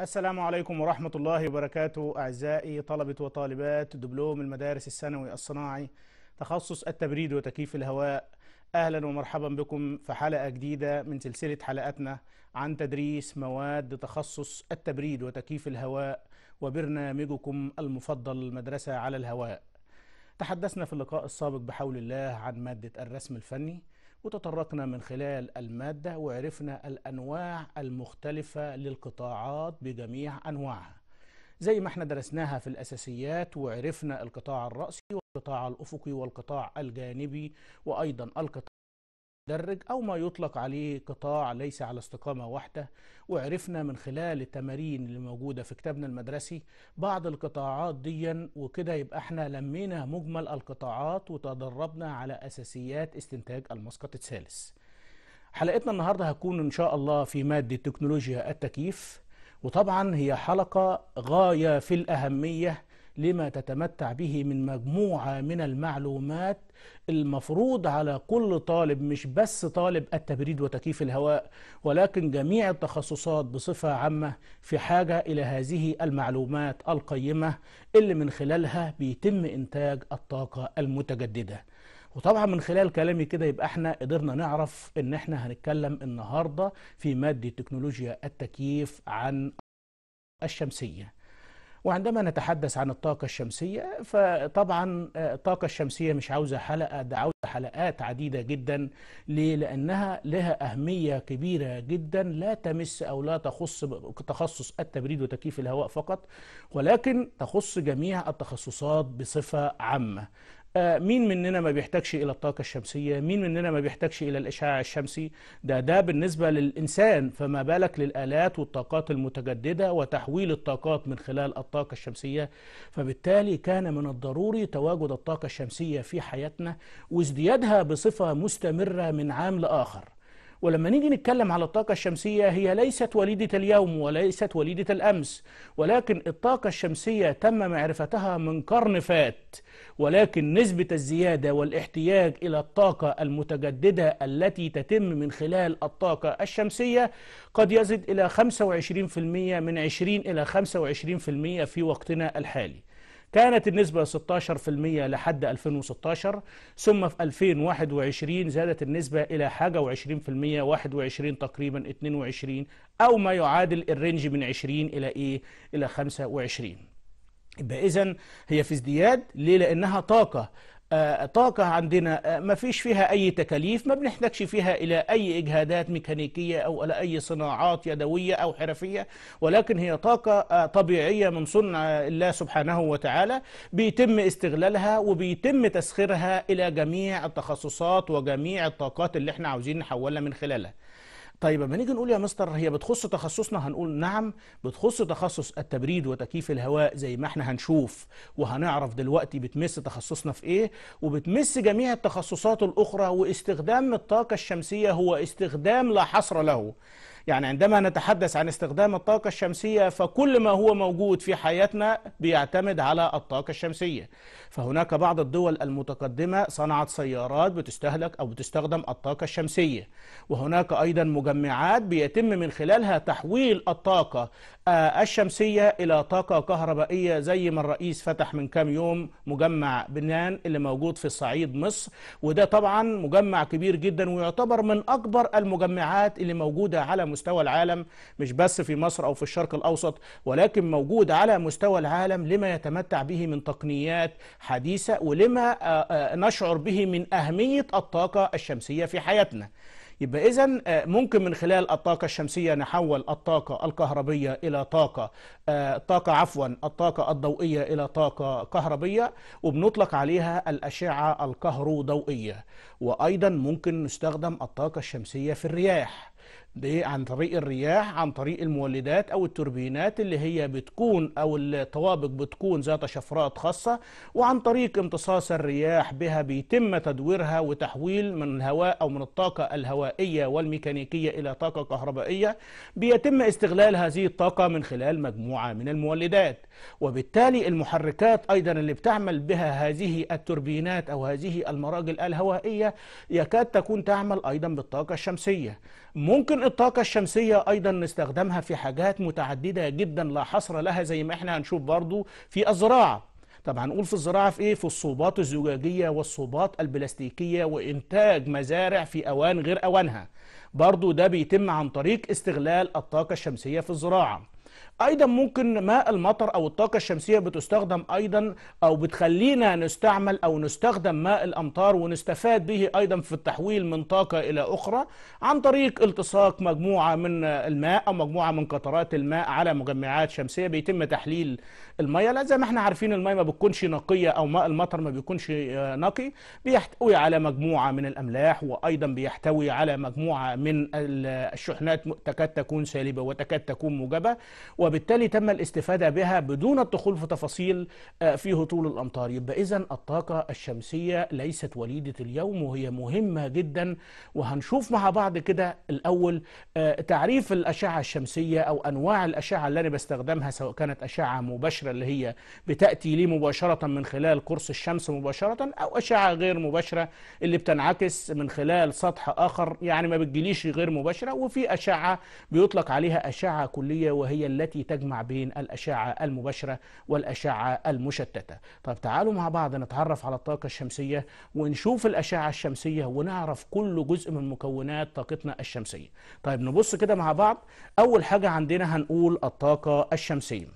السلام عليكم ورحمة الله وبركاته أعزائي طلبة وطالبات دبلوم المدارس الثانوي الصناعي تخصص التبريد وتكييف الهواء أهلا ومرحبا بكم في حلقة جديدة من سلسلة حلقاتنا عن تدريس مواد تخصص التبريد وتكييف الهواء وبرنامجكم المفضل المدرسة على الهواء تحدثنا في اللقاء السابق بحول الله عن مادة الرسم الفني وتطرقنا من خلال المادة وعرفنا الأنواع المختلفة للقطاعات بجميع أنواعها زي ما احنا درسناها في الأساسيات وعرفنا القطاع الرأسي والقطاع الأفقي والقطاع الجانبي وأيضا القطاع درج أو ما يطلق عليه قطاع ليس على استقامة واحدة وعرفنا من خلال التمارين اللي موجودة في كتابنا المدرسي بعض القطاعات ديا وكده يبقى احنا لمينا مجمل القطاعات وتدربنا على أساسيات استنتاج المسقط الثالث حلقتنا النهاردة هتكون إن شاء الله في مادة تكنولوجيا التكييف وطبعا هي حلقة غاية في الأهمية لما تتمتع به من مجموعة من المعلومات المفروض على كل طالب مش بس طالب التبريد وتكييف الهواء ولكن جميع التخصصات بصفة عامة في حاجة إلى هذه المعلومات القيمة اللي من خلالها بيتم إنتاج الطاقة المتجددة وطبعا من خلال كلامي كده يبقى احنا قدرنا نعرف ان احنا هنتكلم النهارده في ماده تكنولوجيا التكييف عن الشمسيه وعندما نتحدث عن الطاقة الشمسية فطبعا آه، الطاقة الشمسية مش عاوزة حلقة ده عاوزة حلقات عديدة جدا ليه؟ لأنها لها أهمية كبيرة جدا لا تمس أو لا تخص تخصص التبريد وتكييف الهواء فقط ولكن تخص جميع التخصصات بصفة عامة آه، مين مننا ما بيحتاجش إلى الطاقة الشمسية مين مننا ما بيحتاجش إلى الإشعاع الشمسي ده ده بالنسبة للإنسان فما بالك للآلات والطاقات المتجددة وتحويل الطاقات من خلال الطاقة الشمسية فبالتالي كان من الضروري تواجد الطاقة الشمسية في حياتنا وازديادها بصفة مستمرة من عام لآخر ولما نيجي نتكلم على الطاقة الشمسية هي ليست وليدة اليوم وليست وليدة الأمس ولكن الطاقة الشمسية تم معرفتها من قرن فات ولكن نسبة الزيادة والاحتياج إلى الطاقة المتجددة التي تتم من خلال الطاقة الشمسية قد يزد إلى 25% من 20 إلى 25% في وقتنا الحالي كانت النسبة 16% لحد 2016 ثم في 2021 زادت النسبة إلى حاجة و20% 21 تقريبا 22 أو ما يعادل الرينج من 20 إلى إيه إلى 25 يبقى إذا هي في ازدياد ليه؟ لأنها طاقة آه، طاقة عندنا آه، ما فيش فيها أي تكاليف ما بنحتاجش فيها إلى أي إجهادات ميكانيكية أو إلى أي صناعات يدوية أو حرفية ولكن هي طاقة آه، طبيعية من صنع الله سبحانه وتعالى بيتم استغلالها وبيتم تسخيرها إلى جميع التخصصات وجميع الطاقات اللي احنا عاوزين نحولها من خلالها طيب لما نيجي نقول يا مستر هي بتخص تخصصنا هنقول نعم بتخص تخصص التبريد وتكييف الهواء زي ما احنا هنشوف وهنعرف دلوقتي بتمس تخصصنا في ايه وبتمس جميع التخصصات الاخرى واستخدام الطاقه الشمسيه هو استخدام لا حصر له يعني عندما نتحدث عن استخدام الطاقة الشمسية فكل ما هو موجود في حياتنا بيعتمد على الطاقة الشمسية فهناك بعض الدول المتقدمة صنعت سيارات بتستهلك أو بتستخدم الطاقة الشمسية وهناك أيضا مجمعات بيتم من خلالها تحويل الطاقة آه، الشمسية إلى طاقة كهربائية زي ما الرئيس فتح من كام يوم مجمع بنان اللي موجود في الصعيد مصر وده طبعا مجمع كبير جدا ويعتبر من أكبر المجمعات اللي موجودة على مستوى العالم مش بس في مصر أو في الشرق الأوسط ولكن موجود على مستوى العالم لما يتمتع به من تقنيات حديثة ولما آه، آه، نشعر به من أهمية الطاقة الشمسية في حياتنا يبقى إذا آه، ممكن من خلال الطاقة الشمسية نحول الطاقة الكهربية إلى طاقة طاقة عفوا الطاقة الضوئية إلى طاقة كهربية وبنطلق عليها الأشعة الكهروضوئية وأيضا ممكن نستخدم الطاقة الشمسية في الرياح ده عن طريق الرياح عن طريق المولدات او التوربينات اللي هي بتكون او الطوابق بتكون ذات شفرات خاصه وعن طريق امتصاص الرياح بها بيتم تدويرها وتحويل من الهواء او من الطاقه الهوائيه والميكانيكيه الى طاقه كهربائيه بيتم استغلال هذه الطاقه من خلال مجموعه من المولدات وبالتالي المحركات ايضا اللي بتعمل بها هذه التوربينات او هذه المراجل الهوائيه يكاد تكون تعمل ايضا بالطاقه الشمسيه ممكن الطاقة الشمسية أيضا نستخدمها في حاجات متعددة جدا لا حصر لها زي ما احنا هنشوف برضو في الزراعة طب هنقول في الزراعة في إيه؟ في الصوبات الزجاجية والصوبات البلاستيكية وإنتاج مزارع في أوان غير أوانها برضو ده بيتم عن طريق استغلال الطاقة الشمسية في الزراعة ايضا ممكن ماء المطر او الطاقه الشمسيه بتستخدم ايضا او بتخلينا نستعمل او نستخدم ماء الامطار ونستفاد به ايضا في التحويل من طاقه الى اخرى عن طريق التصاق مجموعه من الماء او مجموعه من قطرات الماء على مجمعات شمسيه بيتم تحليل الميه لا زي ما احنا عارفين الميه ما بتكونش نقيه او ماء المطر ما بيكونش آه، نقي بيحتوي على مجموعه من الاملاح وايضا بيحتوي على مجموعه من الشحنات تكاد تكون سالبه وتكاد تكون موجبه وبالتالي تم الاستفاده بها بدون الدخول في تفاصيل آه، في هطول الامطار يبقى اذا الطاقه الشمسيه ليست وليده اليوم وهي مهمه جدا وهنشوف مع بعض كده الاول آه، تعريف الاشعه الشمسيه او انواع الاشعه اللي انا بستخدمها سواء كانت اشعه مباشره المباشرة اللي هي بتأتي ليه مباشرة من خلال قرص الشمس مباشرة أو أشعة غير مباشرة اللي بتنعكس من خلال سطح آخر يعني ما بتجيليش غير مباشرة وفي أشعة بيطلق عليها أشعة كلية وهي التي تجمع بين الأشعة المباشرة والأشعة المشتتة طب تعالوا مع بعض نتعرف على الطاقة الشمسية ونشوف الأشعة الشمسية ونعرف كل جزء من مكونات طاقتنا الشمسية طيب نبص كده مع بعض أول حاجة عندنا هنقول الطاقة الشمسية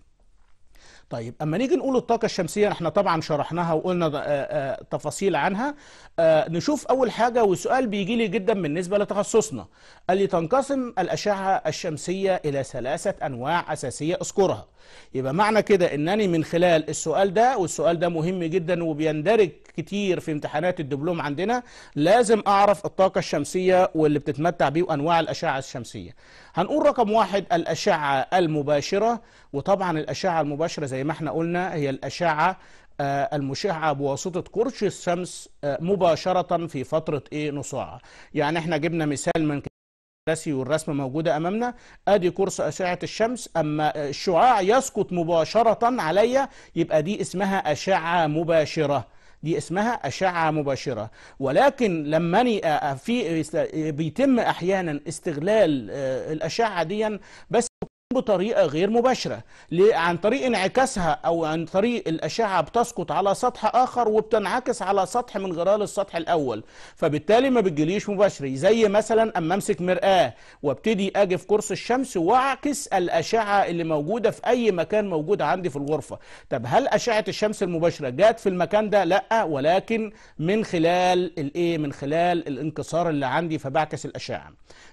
طيب اما نيجي نقول الطاقه الشمسيه احنا طبعا شرحناها وقلنا آه، آه، تفاصيل عنها آه، نشوف اول حاجه وسؤال بيجي لي جدا بالنسبه لتخصصنا قال لي تنقسم الاشعه الشمسيه الى ثلاثه انواع اساسيه اذكرها يبقى معنى كده انني من خلال السؤال ده والسؤال ده مهم جدا وبيندرج كتير في امتحانات الدبلوم عندنا لازم اعرف الطاقه الشمسيه واللي بتتمتع بيه وانواع الاشعه الشمسيه هنقول رقم واحد الاشعه المباشره وطبعا الاشعه المباشره زي زي ما احنا قلنا هي الأشعة آه، المشعة بواسطة قرش الشمس آه، مباشرة في فترة ايه نصاعة يعني احنا جبنا مثال من كراسي والرسمة موجودة أمامنا أدي كورس أشعة الشمس أما الشعاع يسقط مباشرة عليا يبقى دي اسمها أشعة مباشرة دي اسمها أشعة مباشرة ولكن لما آه، في بيتم أحيانا استغلال الأشعة دي بس بطريقة غير مباشرة عن طريق انعكاسها أو عن طريق الأشعة بتسقط على سطح آخر وبتنعكس على سطح من غرال السطح الأول فبالتالي ما بتجيليش مباشرة زي مثلا أما أمسك مرآة وابتدي أجي في قرص الشمس وأعكس الأشعة اللي موجودة في أي مكان موجود عندي في الغرفة طب هل أشعة الشمس المباشرة جات في المكان ده؟ لأ ولكن من خلال الإيه؟ من خلال الانكسار اللي عندي فبعكس الأشعة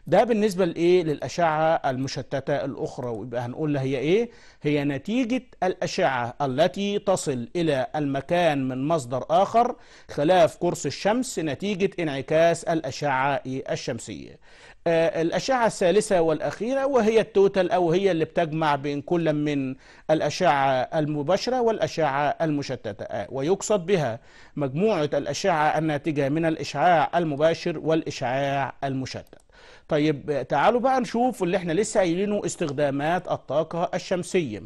ده بالنسبة لإيه؟ للأشعة المشتتة الأخرى المقررة ويبقى هنقول هي إيه هي نتيجة الأشعة التي تصل إلى المكان من مصدر آخر خلاف قرص الشمس نتيجة انعكاس الأشعة الشمسية آه، الأشعة الثالثة والأخيرة وهي التوتال أو هي اللي بتجمع بين كل من الأشعة المباشرة والأشعة المشتتة آه، ويقصد بها مجموعة الأشعة الناتجة من الإشعاع المباشر والإشعاع المشتت طيب تعالوا بقى نشوف اللي احنا لسه قايلينه استخدامات الطاقة الشمسية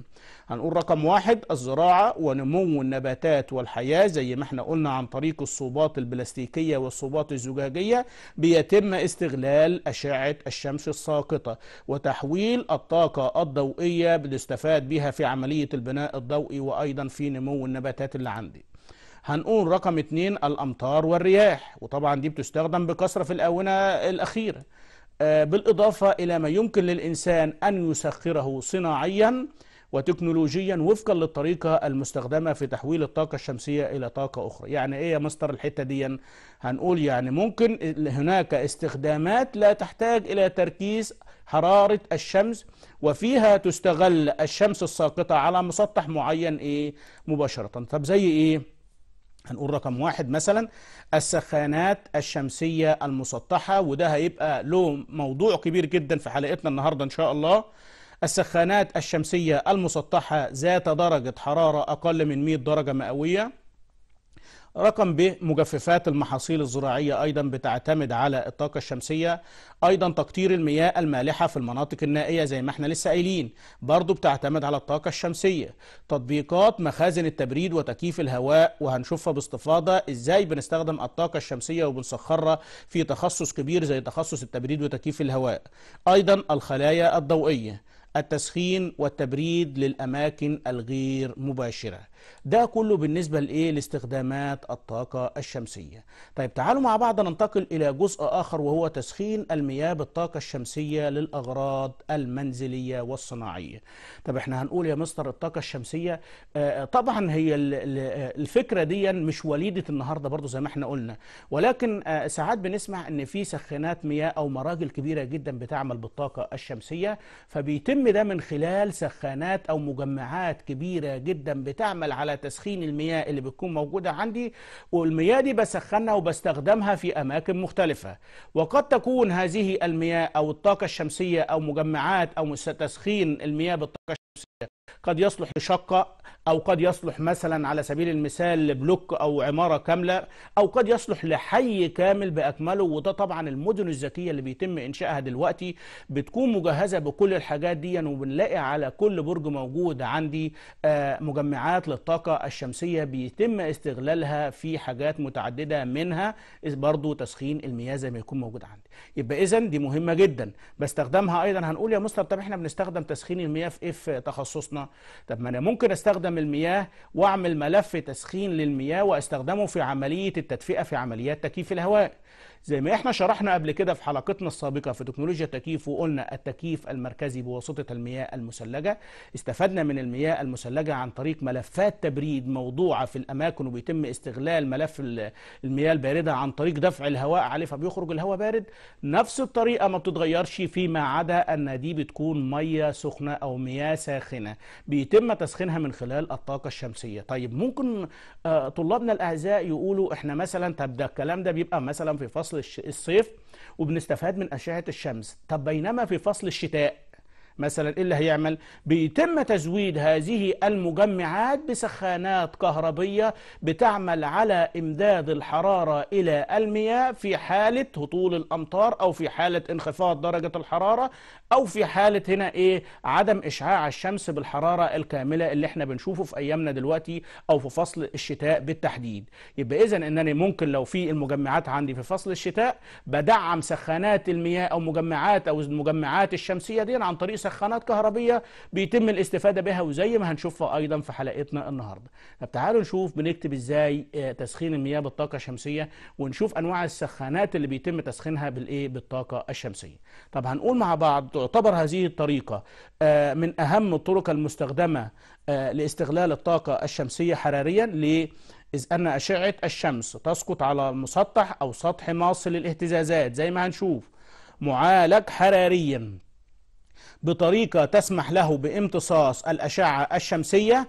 هنقول رقم واحد الزراعة ونمو النباتات والحياة زي ما احنا قلنا عن طريق الصوبات البلاستيكية والصوبات الزجاجية بيتم استغلال أشعة الشمس الساقطة وتحويل الطاقة الضوئية بنستفاد بها في عملية البناء الضوئي وأيضا في نمو النباتات اللي عندي هنقول رقم اتنين الأمطار والرياح وطبعا دي بتستخدم بكثرة في الآونة الأخيرة آه، بالإضافة إلى ما يمكن للإنسان أن يسخره صناعيا وتكنولوجيا وفقا للطريقة المستخدمة في تحويل الطاقة الشمسية إلى طاقة أخرى يعني إيه يا مستر الحتة دي هنقول يعني ممكن هناك استخدامات لا تحتاج إلى تركيز حرارة الشمس وفيها تستغل الشمس الساقطة على مسطح معين إيه مباشرة طب زي إيه هنقول رقم واحد مثلا السخانات الشمسية المسطحة وده هيبقى له موضوع كبير جدا في حلقتنا النهاردة إن شاء الله السخانات الشمسية المسطحة ذات درجة حرارة أقل من 100 درجة مئوية رقم ب مجففات المحاصيل الزراعية أيضا بتعتمد على الطاقة الشمسية أيضا تقطير المياه المالحة في المناطق النائية زي ما احنا لسه قايلين برضو بتعتمد على الطاقة الشمسية تطبيقات مخازن التبريد وتكييف الهواء وهنشوفها باستفاضة ازاي بنستخدم الطاقة الشمسية وبنسخرها في تخصص كبير زي تخصص التبريد وتكييف الهواء أيضا الخلايا الضوئية التسخين والتبريد للأماكن الغير مباشرة ده كله بالنسبة لإيه لاستخدامات الطاقة الشمسية طيب تعالوا مع بعض ننتقل إلى جزء آخر وهو تسخين المياه بالطاقة الشمسية للأغراض المنزلية والصناعية طب احنا هنقول يا مستر الطاقة الشمسية آه، آه، طبعا هي الفكرة دي مش وليدة النهاردة برضو زي ما احنا قلنا ولكن آه، ساعات بنسمع ان في سخانات مياه او مراجل كبيرة جدا بتعمل بالطاقة الشمسية فبيتم ده من خلال سخانات او مجمعات كبيرة جدا بتعمل بشتغل على تسخين المياه اللي بتكون موجودة عندي والمياه دي بسخنها وبستخدمها في أماكن مختلفة وقد تكون هذه المياه أو الطاقة الشمسية أو مجمعات أو تسخين المياه بالطاقة الشمسية قد يصلح لشقة أو قد يصلح مثلا على سبيل المثال لبلوك أو عمارة كاملة أو قد يصلح لحي كامل بأكمله وده طبعا المدن الذكية اللي بيتم إنشائها دلوقتي بتكون مجهزة بكل الحاجات دي يعني وبنلاقي على كل برج موجود عندي آه، مجمعات للطاقة الشمسية بيتم استغلالها في حاجات متعددة منها برضو تسخين المياه زي ما يكون موجود عندي يبقى إذا دي مهمة جدا بستخدمها أيضا هنقول يا مستر طب احنا بنستخدم تسخين المياه في إيه في تخصصنا طب ما أنا ممكن استخدم استخدم المياه واعمل ملف تسخين للمياه واستخدمه في عملية التدفئة في عمليات تكييف الهواء زي ما احنا شرحنا قبل كده في حلقتنا السابقة في تكنولوجيا التكييف وقلنا التكييف المركزي بواسطة المياه المثلجة استفدنا من المياه المثلجة عن طريق ملفات تبريد موضوعة في الأماكن وبيتم استغلال ملف المياه الباردة عن طريق دفع الهواء عليه فبيخرج الهواء بارد نفس الطريقة ما بتتغيرش فيما عدا أن دي بتكون مية سخنة أو مياه ساخنة بيتم تسخينها من خلال الطاقة الشمسية طيب ممكن آه، طلابنا الأعزاء يقولوا احنا مثلا طب ده الكلام ده بيبقى مثلا في فصل فصل الصيف وبنستفاد من أشعة الشمس طب بينما في فصل الشتاء مثلا ايه اللي هيعمل بيتم تزويد هذه المجمعات بسخانات كهربية بتعمل على إمداد الحرارة إلى المياه في حالة هطول الأمطار أو في حالة انخفاض درجة الحرارة او في حاله هنا ايه عدم اشعاع الشمس بالحراره الكامله اللي احنا بنشوفه في ايامنا دلوقتي او في فصل الشتاء بالتحديد يبقى اذا انني ممكن لو في المجمعات عندي في فصل الشتاء بدعم سخانات المياه او مجمعات او المجمعات الشمسيه دي عن طريق سخانات كهربيه بيتم الاستفاده بها وزي ما هنشوفها ايضا في حلقتنا النهارده طب تعالوا نشوف بنكتب ازاي آه، تسخين المياه بالطاقه الشمسيه ونشوف انواع السخانات اللي بيتم تسخينها بالايه بالطاقه الشمسيه طب هنقول مع بعض تعتبر هذه الطريقة آه، من أهم الطرق المستخدمة آه، لاستغلال الطاقة الشمسية حراريا ليه؟ إذ أن أشعة الشمس تسقط على المسطح أو سطح ماص للاهتزازات زي ما هنشوف معالج حراريا بطريقة تسمح له بامتصاص الأشعة الشمسية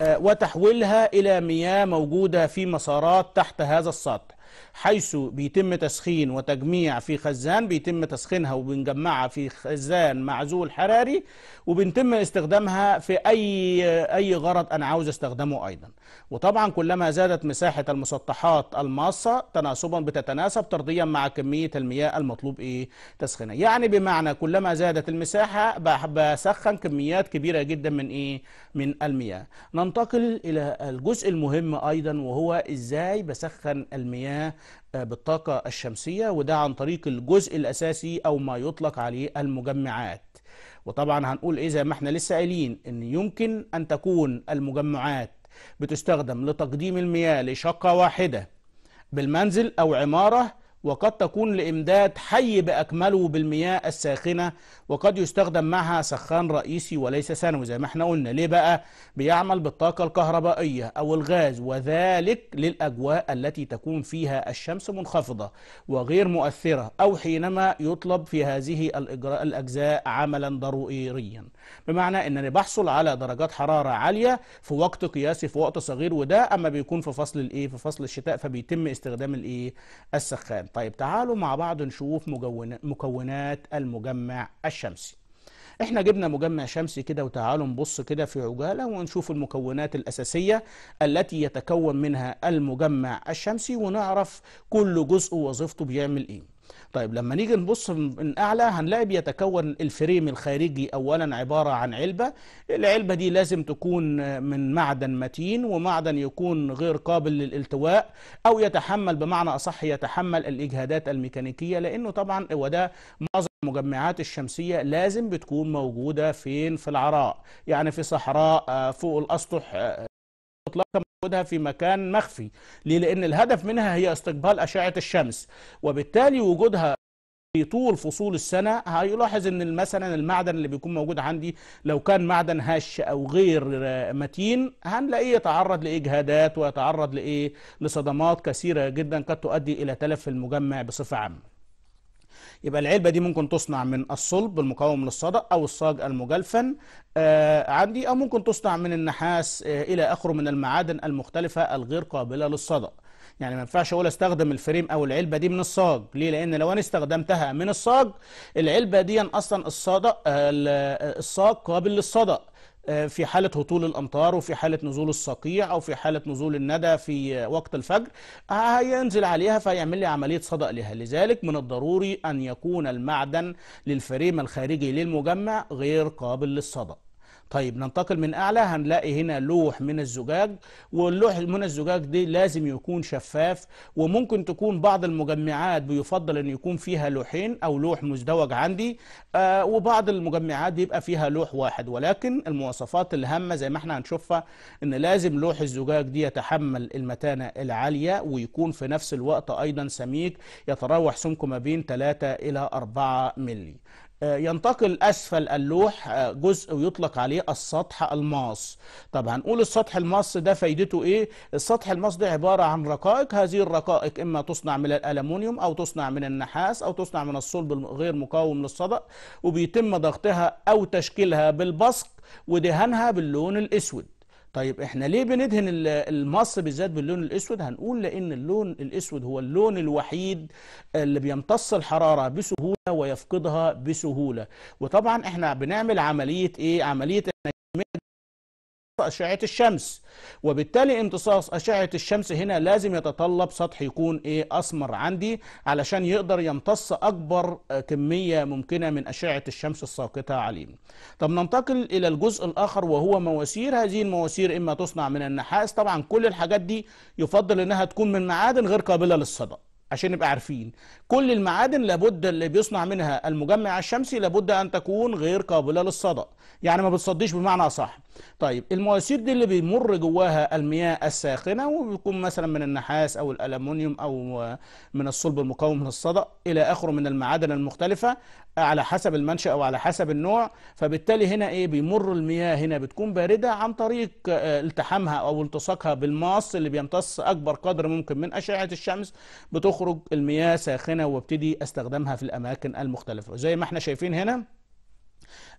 آه، وتحويلها إلى مياه موجودة في مسارات تحت هذا السطح حيث بيتم تسخين وتجميع في خزان بيتم تسخينها وبنجمعها في خزان معزول حراري وبنتم استخدامها في أي أي غرض أنا عاوز استخدمه أيضا وطبعا كلما زادت مساحة المسطحات الماصة تناسبا بتتناسب طرديا مع كمية المياه المطلوب إيه تسخينها يعني بمعنى كلما زادت المساحة بسخن كميات كبيرة جدا من إيه من المياه ننتقل إلى الجزء المهم أيضا وهو إزاي بسخن المياه بالطاقة الشمسية وده عن طريق الجزء الأساسي أو ما يطلق عليه المجمعات وطبعا هنقول إيه زي ما احنا لسه قايلين إن يمكن أن تكون المجمعات بتستخدم لتقديم المياه لشقة واحدة بالمنزل أو عمارة وقد تكون لإمداد حي بأكمله بالمياه الساخنة وقد يستخدم معها سخان رئيسي وليس ثانوي زي ما احنا قلنا ليه بقى بيعمل بالطاقة الكهربائية أو الغاز وذلك للأجواء التي تكون فيها الشمس منخفضة وغير مؤثرة أو حينما يطلب في هذه الأجزاء عملا ضروريا بمعنى ان انا بحصل على درجات حراره عاليه في وقت قياسي في وقت صغير وده اما بيكون في فصل الايه في فصل الشتاء فبيتم استخدام الايه السخان طيب تعالوا مع بعض نشوف مكونات المجمع الشمسي احنا جبنا مجمع شمسي كده وتعالوا نبص كده في عجاله ونشوف المكونات الاساسيه التي يتكون منها المجمع الشمسي ونعرف كل جزء وظيفته بيعمل ايه طيب لما نيجي نبص من اعلى هنلاقي بيتكون الفريم الخارجي اولا عباره عن علبه العلبه دي لازم تكون من معدن متين ومعدن يكون غير قابل للالتواء او يتحمل بمعنى اصح يتحمل الاجهادات الميكانيكيه لانه طبعا وده معظم المجمعات الشمسية لازم بتكون موجودة فين في العراء يعني في صحراء آه، فوق الأسطح اطلاقا آه، وجودها في مكان مخفي ليه لان الهدف منها هي استقبال اشعه الشمس وبالتالي وجودها في طول فصول السنة هيلاحظ ان مثلا المعدن اللي بيكون موجود عندي لو كان معدن هش او غير متين هنلاقيه يتعرض لاجهادات ويتعرض لايه لصدمات كثيرة جدا قد تؤدي الى تلف المجمع بصفة عامة يبقى العلبة دي ممكن تصنع من الصلب المقاوم للصدأ أو الصاج المجلفن آه، عندي أو ممكن تصنع من النحاس آه، إلى آخره من المعادن المختلفة الغير قابلة للصدأ يعني ما ينفعش اقول استخدم الفريم او العلبه دي من الصاج ليه لان لو انا استخدمتها من الصاج العلبه دي اصلا الصدأ آه، الصاج قابل للصدأ آه، في حالة هطول الأمطار وفي حالة نزول الصقيع أو في حالة نزول الندى في وقت الفجر هينزل عليها فيعمل لي عملية صدأ لها لذلك من الضروري أن يكون المعدن للفريم الخارجي للمجمع غير قابل للصدأ طيب ننتقل من أعلى هنلاقي هنا لوح من الزجاج واللوح من الزجاج دي لازم يكون شفاف وممكن تكون بعض المجمعات بيفضل أن يكون فيها لوحين أو لوح مزدوج عندي آه وبعض المجمعات بيبقى فيها لوح واحد ولكن المواصفات الهامة زي ما احنا هنشوفها أن لازم لوح الزجاج دي يتحمل المتانة العالية ويكون في نفس الوقت أيضا سميك يتراوح سمكه ما بين 3 إلى 4 ملي آه، ينتقل اسفل اللوح آه، جزء ويطلق عليه السطح الماص طب هنقول السطح الماص ده فايدته ايه السطح الماص ده عباره عن رقائق هذه الرقائق اما تصنع من الالومنيوم او تصنع من النحاس او تصنع من الصلب غير مقاوم للصدأ وبيتم ضغطها او تشكيلها بالبصق ودهانها باللون الاسود طيب احنا ليه بندهن المص بالذات باللون الاسود هنقول لان اللون الاسود هو اللون الوحيد اللي بيمتص الحراره بسهوله ويفقدها بسهوله وطبعا احنا بنعمل عمليه ايه عمليه احنا أشعة الشمس وبالتالي امتصاص أشعة الشمس هنا لازم يتطلب سطح يكون إيه أسمر عندي علشان يقدر يمتص أكبر آه، كمية ممكنة من أشعة الشمس الساقطة عليه طب ننتقل إلى الجزء الآخر وهو مواسير هذه المواسير إما تصنع من النحاس طبعا كل الحاجات دي يفضل إنها تكون من معادن غير قابلة للصدأ عشان نبقى عارفين كل المعادن لابد اللي بيصنع منها المجمع الشمسي لابد ان تكون غير قابله للصدأ يعني ما بتصديش بمعنى صح طيب المواسير دي اللي بيمر جواها المياه الساخنه وبيكون مثلا من النحاس او الألمونيوم او من الصلب المقاوم للصدأ الى اخره من المعادن المختلفه على حسب المنشأ او على حسب النوع فبالتالي هنا ايه بيمر المياه هنا بتكون بارده عن طريق آه، التحامها او التصاقها بالماص اللي بيمتص اكبر قدر ممكن من اشعه الشمس بتخرج المياه ساخنه وابتدي استخدامها في الاماكن المختلفه زي ما احنا شايفين هنا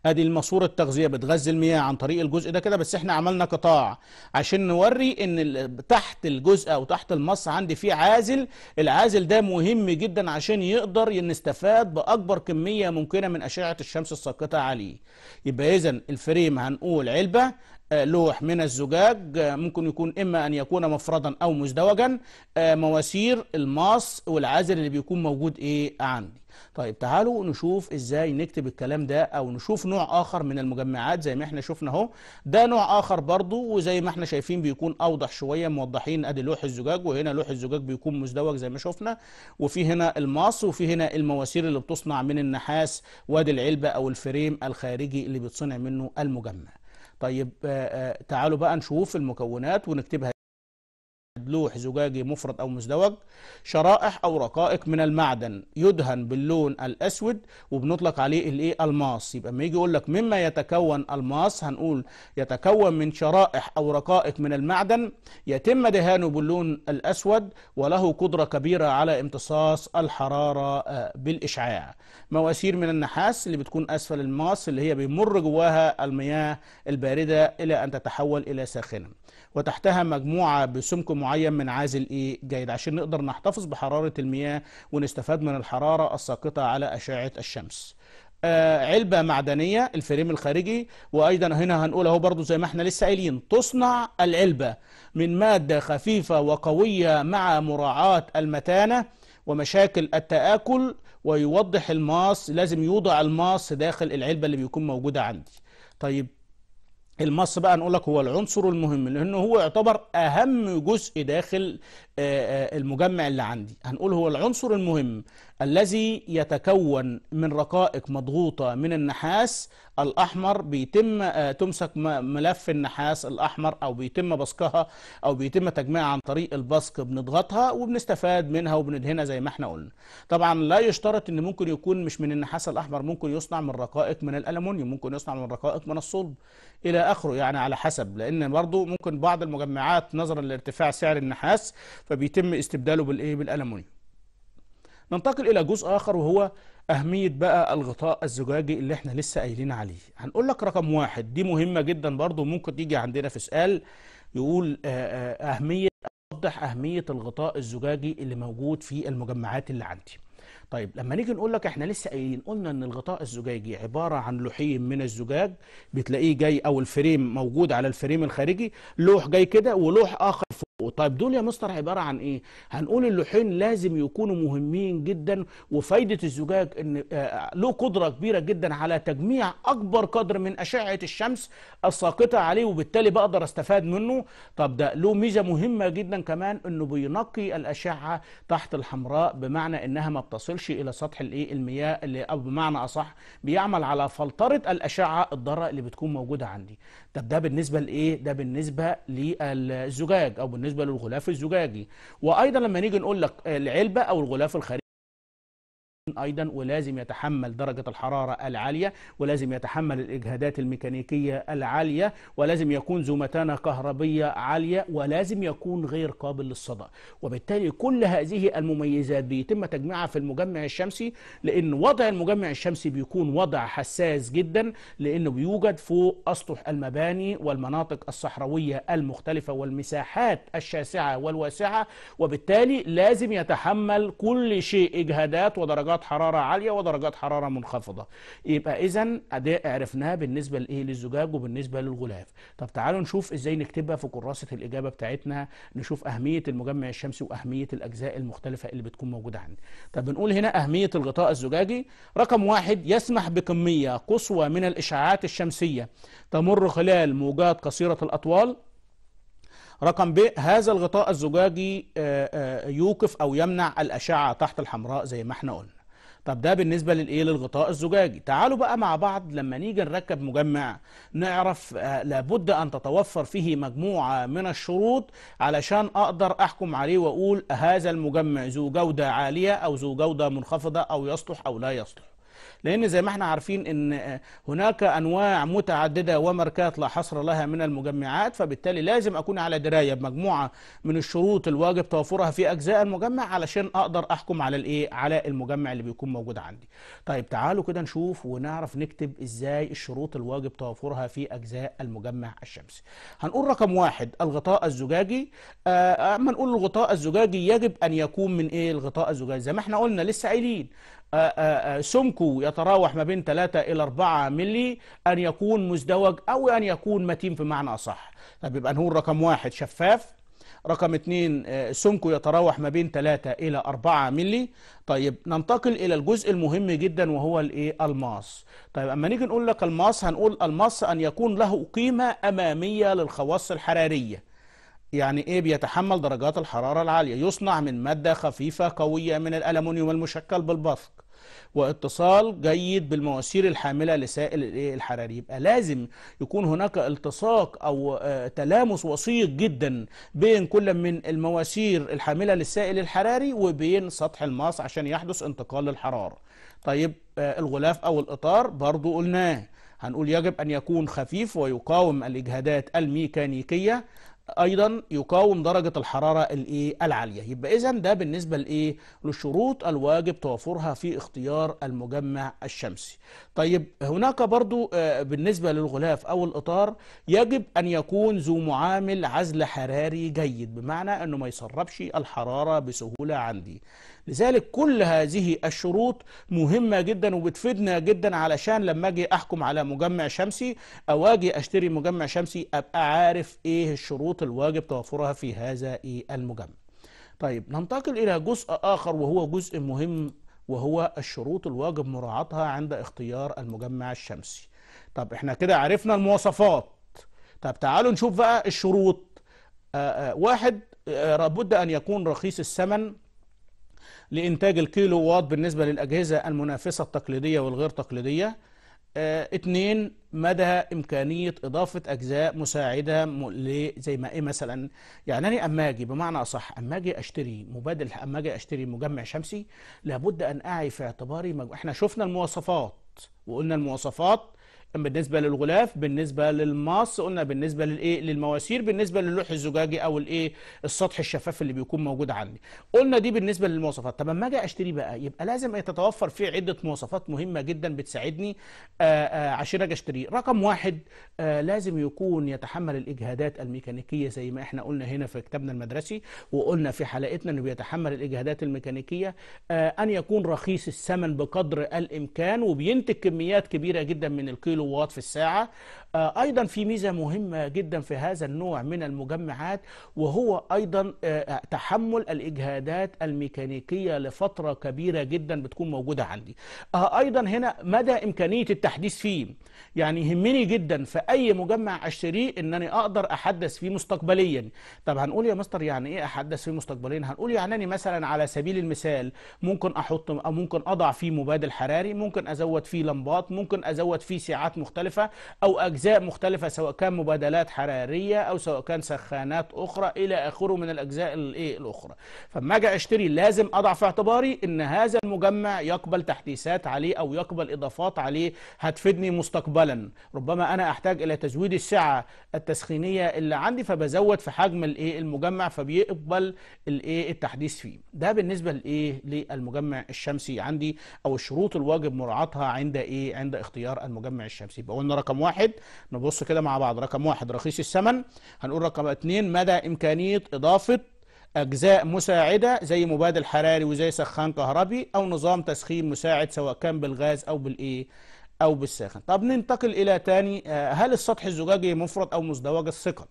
ادي الماسوره التغذيه بتغذي المياه عن طريق الجزء ده كده بس احنا عملنا قطاع عشان نوري ان تحت الجزء او تحت المص عندي فيه عازل العازل ده مهم جدا عشان يقدر نستفاد باكبر كميه ممكنه من اشعه الشمس الساقطه عليه يبقى اذا الفريم هنقول علبه لوح من الزجاج ممكن يكون إما أن يكون مفردا أو مزدوجا آه، مواسير الماس والعازل اللي بيكون موجود إيه عندي طيب تعالوا نشوف ازاي نكتب الكلام ده او نشوف نوع اخر من المجمعات زي ما احنا شفنا اهو ده نوع اخر برضو وزي ما احنا شايفين بيكون اوضح شويه موضحين ادي لوح الزجاج وهنا لوح الزجاج بيكون مزدوج زي ما شفنا وفي هنا الماس وفي هنا المواسير اللي بتصنع من النحاس وادي العلبه او الفريم الخارجي اللي بيتصنع منه المجمع طيب آه، آه، تعالوا بقى نشوف المكونات ونكتبها لوح زجاجي مفرط أو مزدوج شرائح أو رقائق من المعدن يدهن باللون الأسود وبنطلق عليه الإيه الماس يبقى لما يجي يقول لك مما يتكون الماس هنقول يتكون من شرائح أو رقائق من المعدن يتم دهانه باللون الأسود وله قدرة كبيرة على امتصاص الحرارة آه، بالإشعاع مواسير من النحاس اللي بتكون أسفل الماس اللي هي بيمر جواها المياه الباردة إلى أن تتحول إلى ساخنة وتحتها مجموعة بسمك معين معين من عازل ايه جيد عشان نقدر نحتفظ بحراره المياه ونستفاد من الحراره الساقطه على اشعه الشمس آه، علبه معدنيه الفريم الخارجي وايضا هنا هنقول اهو برضو زي ما احنا لسه قايلين تصنع العلبه من ماده خفيفه وقويه مع مراعاه المتانه ومشاكل التآكل ويوضح الماس لازم يوضع الماس داخل العلبه اللي بيكون موجوده عندي طيب المص بقى نقول لك هو العنصر المهم لانه هو يعتبر اهم جزء داخل آه، آه، المجمع اللي عندي هنقول هو العنصر المهم الذي يتكون من رقائق مضغوطة من النحاس الأحمر بيتم آه، تمسك ملف النحاس الأحمر أو بيتم بصقها أو بيتم تجميعها عن طريق البصق بنضغطها وبنستفاد منها وبندهنها زي ما احنا قلنا طبعا لا يشترط ان ممكن يكون مش من النحاس الأحمر ممكن يصنع من رقائق من الألمونيوم ممكن يصنع من رقائق من الصلب إلى آخره يعني على حسب لأن برضو ممكن بعض المجمعات نظرا لارتفاع سعر النحاس فبيتم استبداله بالإيه بالألمنيوم ننتقل إلى جزء آخر وهو أهمية بقى الغطاء الزجاجي اللي احنا لسه قايلين عليه هنقول لك رقم واحد دي مهمة جدا برضو ممكن تيجي عندنا في سؤال يقول آه، آه، أهمية أوضح أهمية الغطاء الزجاجي اللي موجود في المجمعات اللي عندي طيب لما نيجي نقول لك احنا لسه قايلين قلنا ان الغطاء الزجاجي عباره عن لوحين من الزجاج بتلاقيه جاي او الفريم موجود على الفريم الخارجي لوح جاي كده ولوح اخر وطيب دول يا مستر عباره عن ايه هنقول اللوحين لازم يكونوا مهمين جدا وفايده الزجاج ان آه، له قدره كبيره جدا على تجميع اكبر قدر من اشعه الشمس الساقطه عليه وبالتالي بقدر استفاد منه طب ده له ميزه مهمه جدا كمان انه بينقي الاشعه تحت الحمراء بمعنى انها ما بتصلش الى سطح الايه المياه اللي او بمعنى اصح بيعمل على فلتره الاشعه الضاره اللي بتكون موجوده عندي طب ده بالنسبه لايه ده بالنسبه للزجاج او بالنسبه بالنسبه للغلاف الزجاجي وايضا لما نيجي نقول لك آه، العلبه او الغلاف الخارجي ايضا ولازم يتحمل درجه الحراره العاليه ولازم يتحمل الاجهادات الميكانيكيه العاليه ولازم يكون ذو متانه كهربيه عاليه ولازم يكون غير قابل للصدى وبالتالي كل هذه المميزات بيتم تجميعها في المجمع الشمسي لان وضع المجمع الشمسي بيكون وضع حساس جدا لانه بيوجد فوق اسطح المباني والمناطق الصحراويه المختلفه والمساحات الشاسعه والواسعه وبالتالي لازم يتحمل كل شيء اجهادات ودرجات درجات حرارة عالية ودرجات حرارة منخفضة يبقى إذا أداء عرفناها بالنسبة لإيه للزجاج وبالنسبة للغلاف طب تعالوا نشوف إزاي نكتبها في كراسة الإجابة بتاعتنا نشوف أهمية المجمع الشمسي وأهمية الأجزاء المختلفة اللي بتكون موجودة عندي طب بنقول هنا أهمية الغطاء الزجاجي رقم واحد يسمح بكمية قصوى من الإشعاعات الشمسية تمر خلال موجات قصيرة الأطوال رقم ب هذا الغطاء الزجاجي آه، آه، يوقف او يمنع الاشعه تحت الحمراء زي ما احنا قلنا طب ده بالنسبة للإيه للغطاء الزجاجي تعالوا بقى مع بعض لما نيجي نركب مجمع نعرف آه، لابد أن تتوفر فيه مجموعة من الشروط علشان أقدر أحكم عليه وأقول هذا المجمع ذو جودة عالية أو ذو جودة منخفضة أو يصلح أو لا يصلح لأن زي ما احنا عارفين أن آه، هناك أنواع متعددة وماركات لا حصر لها من المجمعات فبالتالي لازم أكون على دراية بمجموعة من الشروط الواجب توفرها في أجزاء المجمع علشان أقدر أحكم على الإيه على المجمع اللي بيكون موجود عندي طيب تعالوا كده نشوف ونعرف نكتب إزاي الشروط الواجب توفرها في أجزاء المجمع الشمسي هنقول رقم واحد الغطاء الزجاجي آه، آه، أما نقول الغطاء الزجاجي يجب أن يكون من إيه الغطاء الزجاجي زي ما احنا قلنا لسه قايلين آه، آه، آه، سمكه يتراوح ما بين 3 إلى 4 ملي أن يكون مزدوج أو أن يكون متين في معنى أصح طب يبقى نقول رقم واحد شفاف رقم اتنين سمكه يتراوح ما بين 3 إلى 4 ملي طيب ننتقل إلى الجزء المهم جدا وهو الإيه الماس طيب أما نيجي نقول لك الماس هنقول الماس أن يكون له قيمة أمامية للخواص الحرارية يعني ايه بيتحمل درجات الحرارة العالية يصنع من مادة خفيفة قوية من الالومنيوم المشكل بالبصق واتصال جيد بالمواسير الحاملة لسائل الحراري يبقى لازم يكون هناك التصاق أو آه، تلامس وسيط جدا بين كل من المواسير الحاملة للسائل الحراري وبين سطح الماس عشان يحدث انتقال الحرارة طيب آه، الغلاف أو الإطار برضو قلناه هنقول يجب أن يكون خفيف ويقاوم الإجهادات الميكانيكية ايضا يقاوم درجه الحراره الايه العاليه يبقى اذا ده بالنسبه لايه للشروط الواجب توفرها في اختيار المجمع الشمسي طيب هناك برضو آه، بالنسبه للغلاف او الاطار يجب ان يكون ذو معامل عزل حراري جيد بمعنى انه ما يسربش الحراره بسهوله عندي لذلك كل هذه الشروط مهمة جدا وبتفيدنا جدا علشان لما اجي احكم على مجمع شمسي او اجي اشتري مجمع شمسي ابقى عارف ايه الشروط الواجب توفرها في هذا إيه المجمع طيب ننتقل الى جزء اخر وهو جزء مهم وهو الشروط الواجب مراعاتها عند اختيار المجمع الشمسي طب احنا كده عرفنا المواصفات طب تعالوا نشوف بقى الشروط آآ آه، آآ آه، واحد آه، لابد ان يكون رخيص الثمن لإنتاج الكيلو واط بالنسبة للأجهزة المنافسة التقليدية والغير تقليدية اثنين آه، مدى إمكانية إضافة أجزاء مساعدة زي ما إيه مثلا يعني أنا أما أجي بمعنى أصح أما أجي أشتري مبادل أما أجي أشتري مجمع شمسي لابد أن أعي في اعتباري مج... إحنا شفنا المواصفات وقلنا المواصفات بالنسبه للغلاف بالنسبه للماس قلنا بالنسبه للايه للمواسير بالنسبه للوح الزجاجي او الايه السطح الشفاف اللي بيكون موجود عندي قلنا دي بالنسبه للمواصفات طب اما اجي اشتري بقى يبقى لازم تتوفر فيه عده مواصفات مهمه جدا بتساعدني آه، آه، عشان اجي اشتريه رقم واحد آه، لازم يكون يتحمل الاجهادات الميكانيكيه زي ما احنا قلنا هنا في كتابنا المدرسي وقلنا في حلقتنا انه بيتحمل الاجهادات الميكانيكيه ان يكون رخيص الثمن بقدر الامكان وبينتج كميات كبيره جدا من الكيلو كيلو واط في الساعة آه، أيضا في ميزة مهمة جدا في هذا النوع من المجمعات وهو أيضا آه، تحمل الإجهادات الميكانيكية لفترة كبيرة جدا بتكون موجودة عندي آه، أيضا هنا مدى إمكانية التحديث فيه يعني يهمني جدا في أي مجمع أشتريه إن أنا أقدر أحدث فيه مستقبليا طب هنقول يا مستر يعني إيه أحدث فيه مستقبليا هنقول يعني أنا مثلا على سبيل المثال ممكن أحط أو ممكن أضع فيه مبادل حراري ممكن أزود فيه لمبات ممكن أزود فيه ساعات مختلفة أو أجزاء أجزاء مختلفة سواء كان مبادلات حرارية أو سواء كان سخانات أخرى إلى آخره من الأجزاء الأخرى فما أجي أشتري لازم أضع في اعتباري أن هذا المجمع يقبل تحديثات عليه أو يقبل إضافات عليه هتفيدني مستقبلا ربما أنا أحتاج إلى تزويد السعة التسخينية اللي عندي فبزود في حجم المجمع فبيقبل التحديث فيه ده بالنسبة للمجمع الشمسي عندي أو الشروط الواجب مراعاتها عند إيه عند اختيار المجمع الشمسي يبقى قلنا رقم واحد نبص كده مع بعض رقم واحد رخيص الثمن هنقول رقم اتنين مدى إمكانية إضافة أجزاء مساعدة زي مبادل حراري وزي سخان كهربي أو نظام تسخين مساعد سواء كان بالغاز أو بالإيه أو بالساخن طب ننتقل إلى تاني آه، هل السطح الزجاجي مفرط أو مزدوج الثقل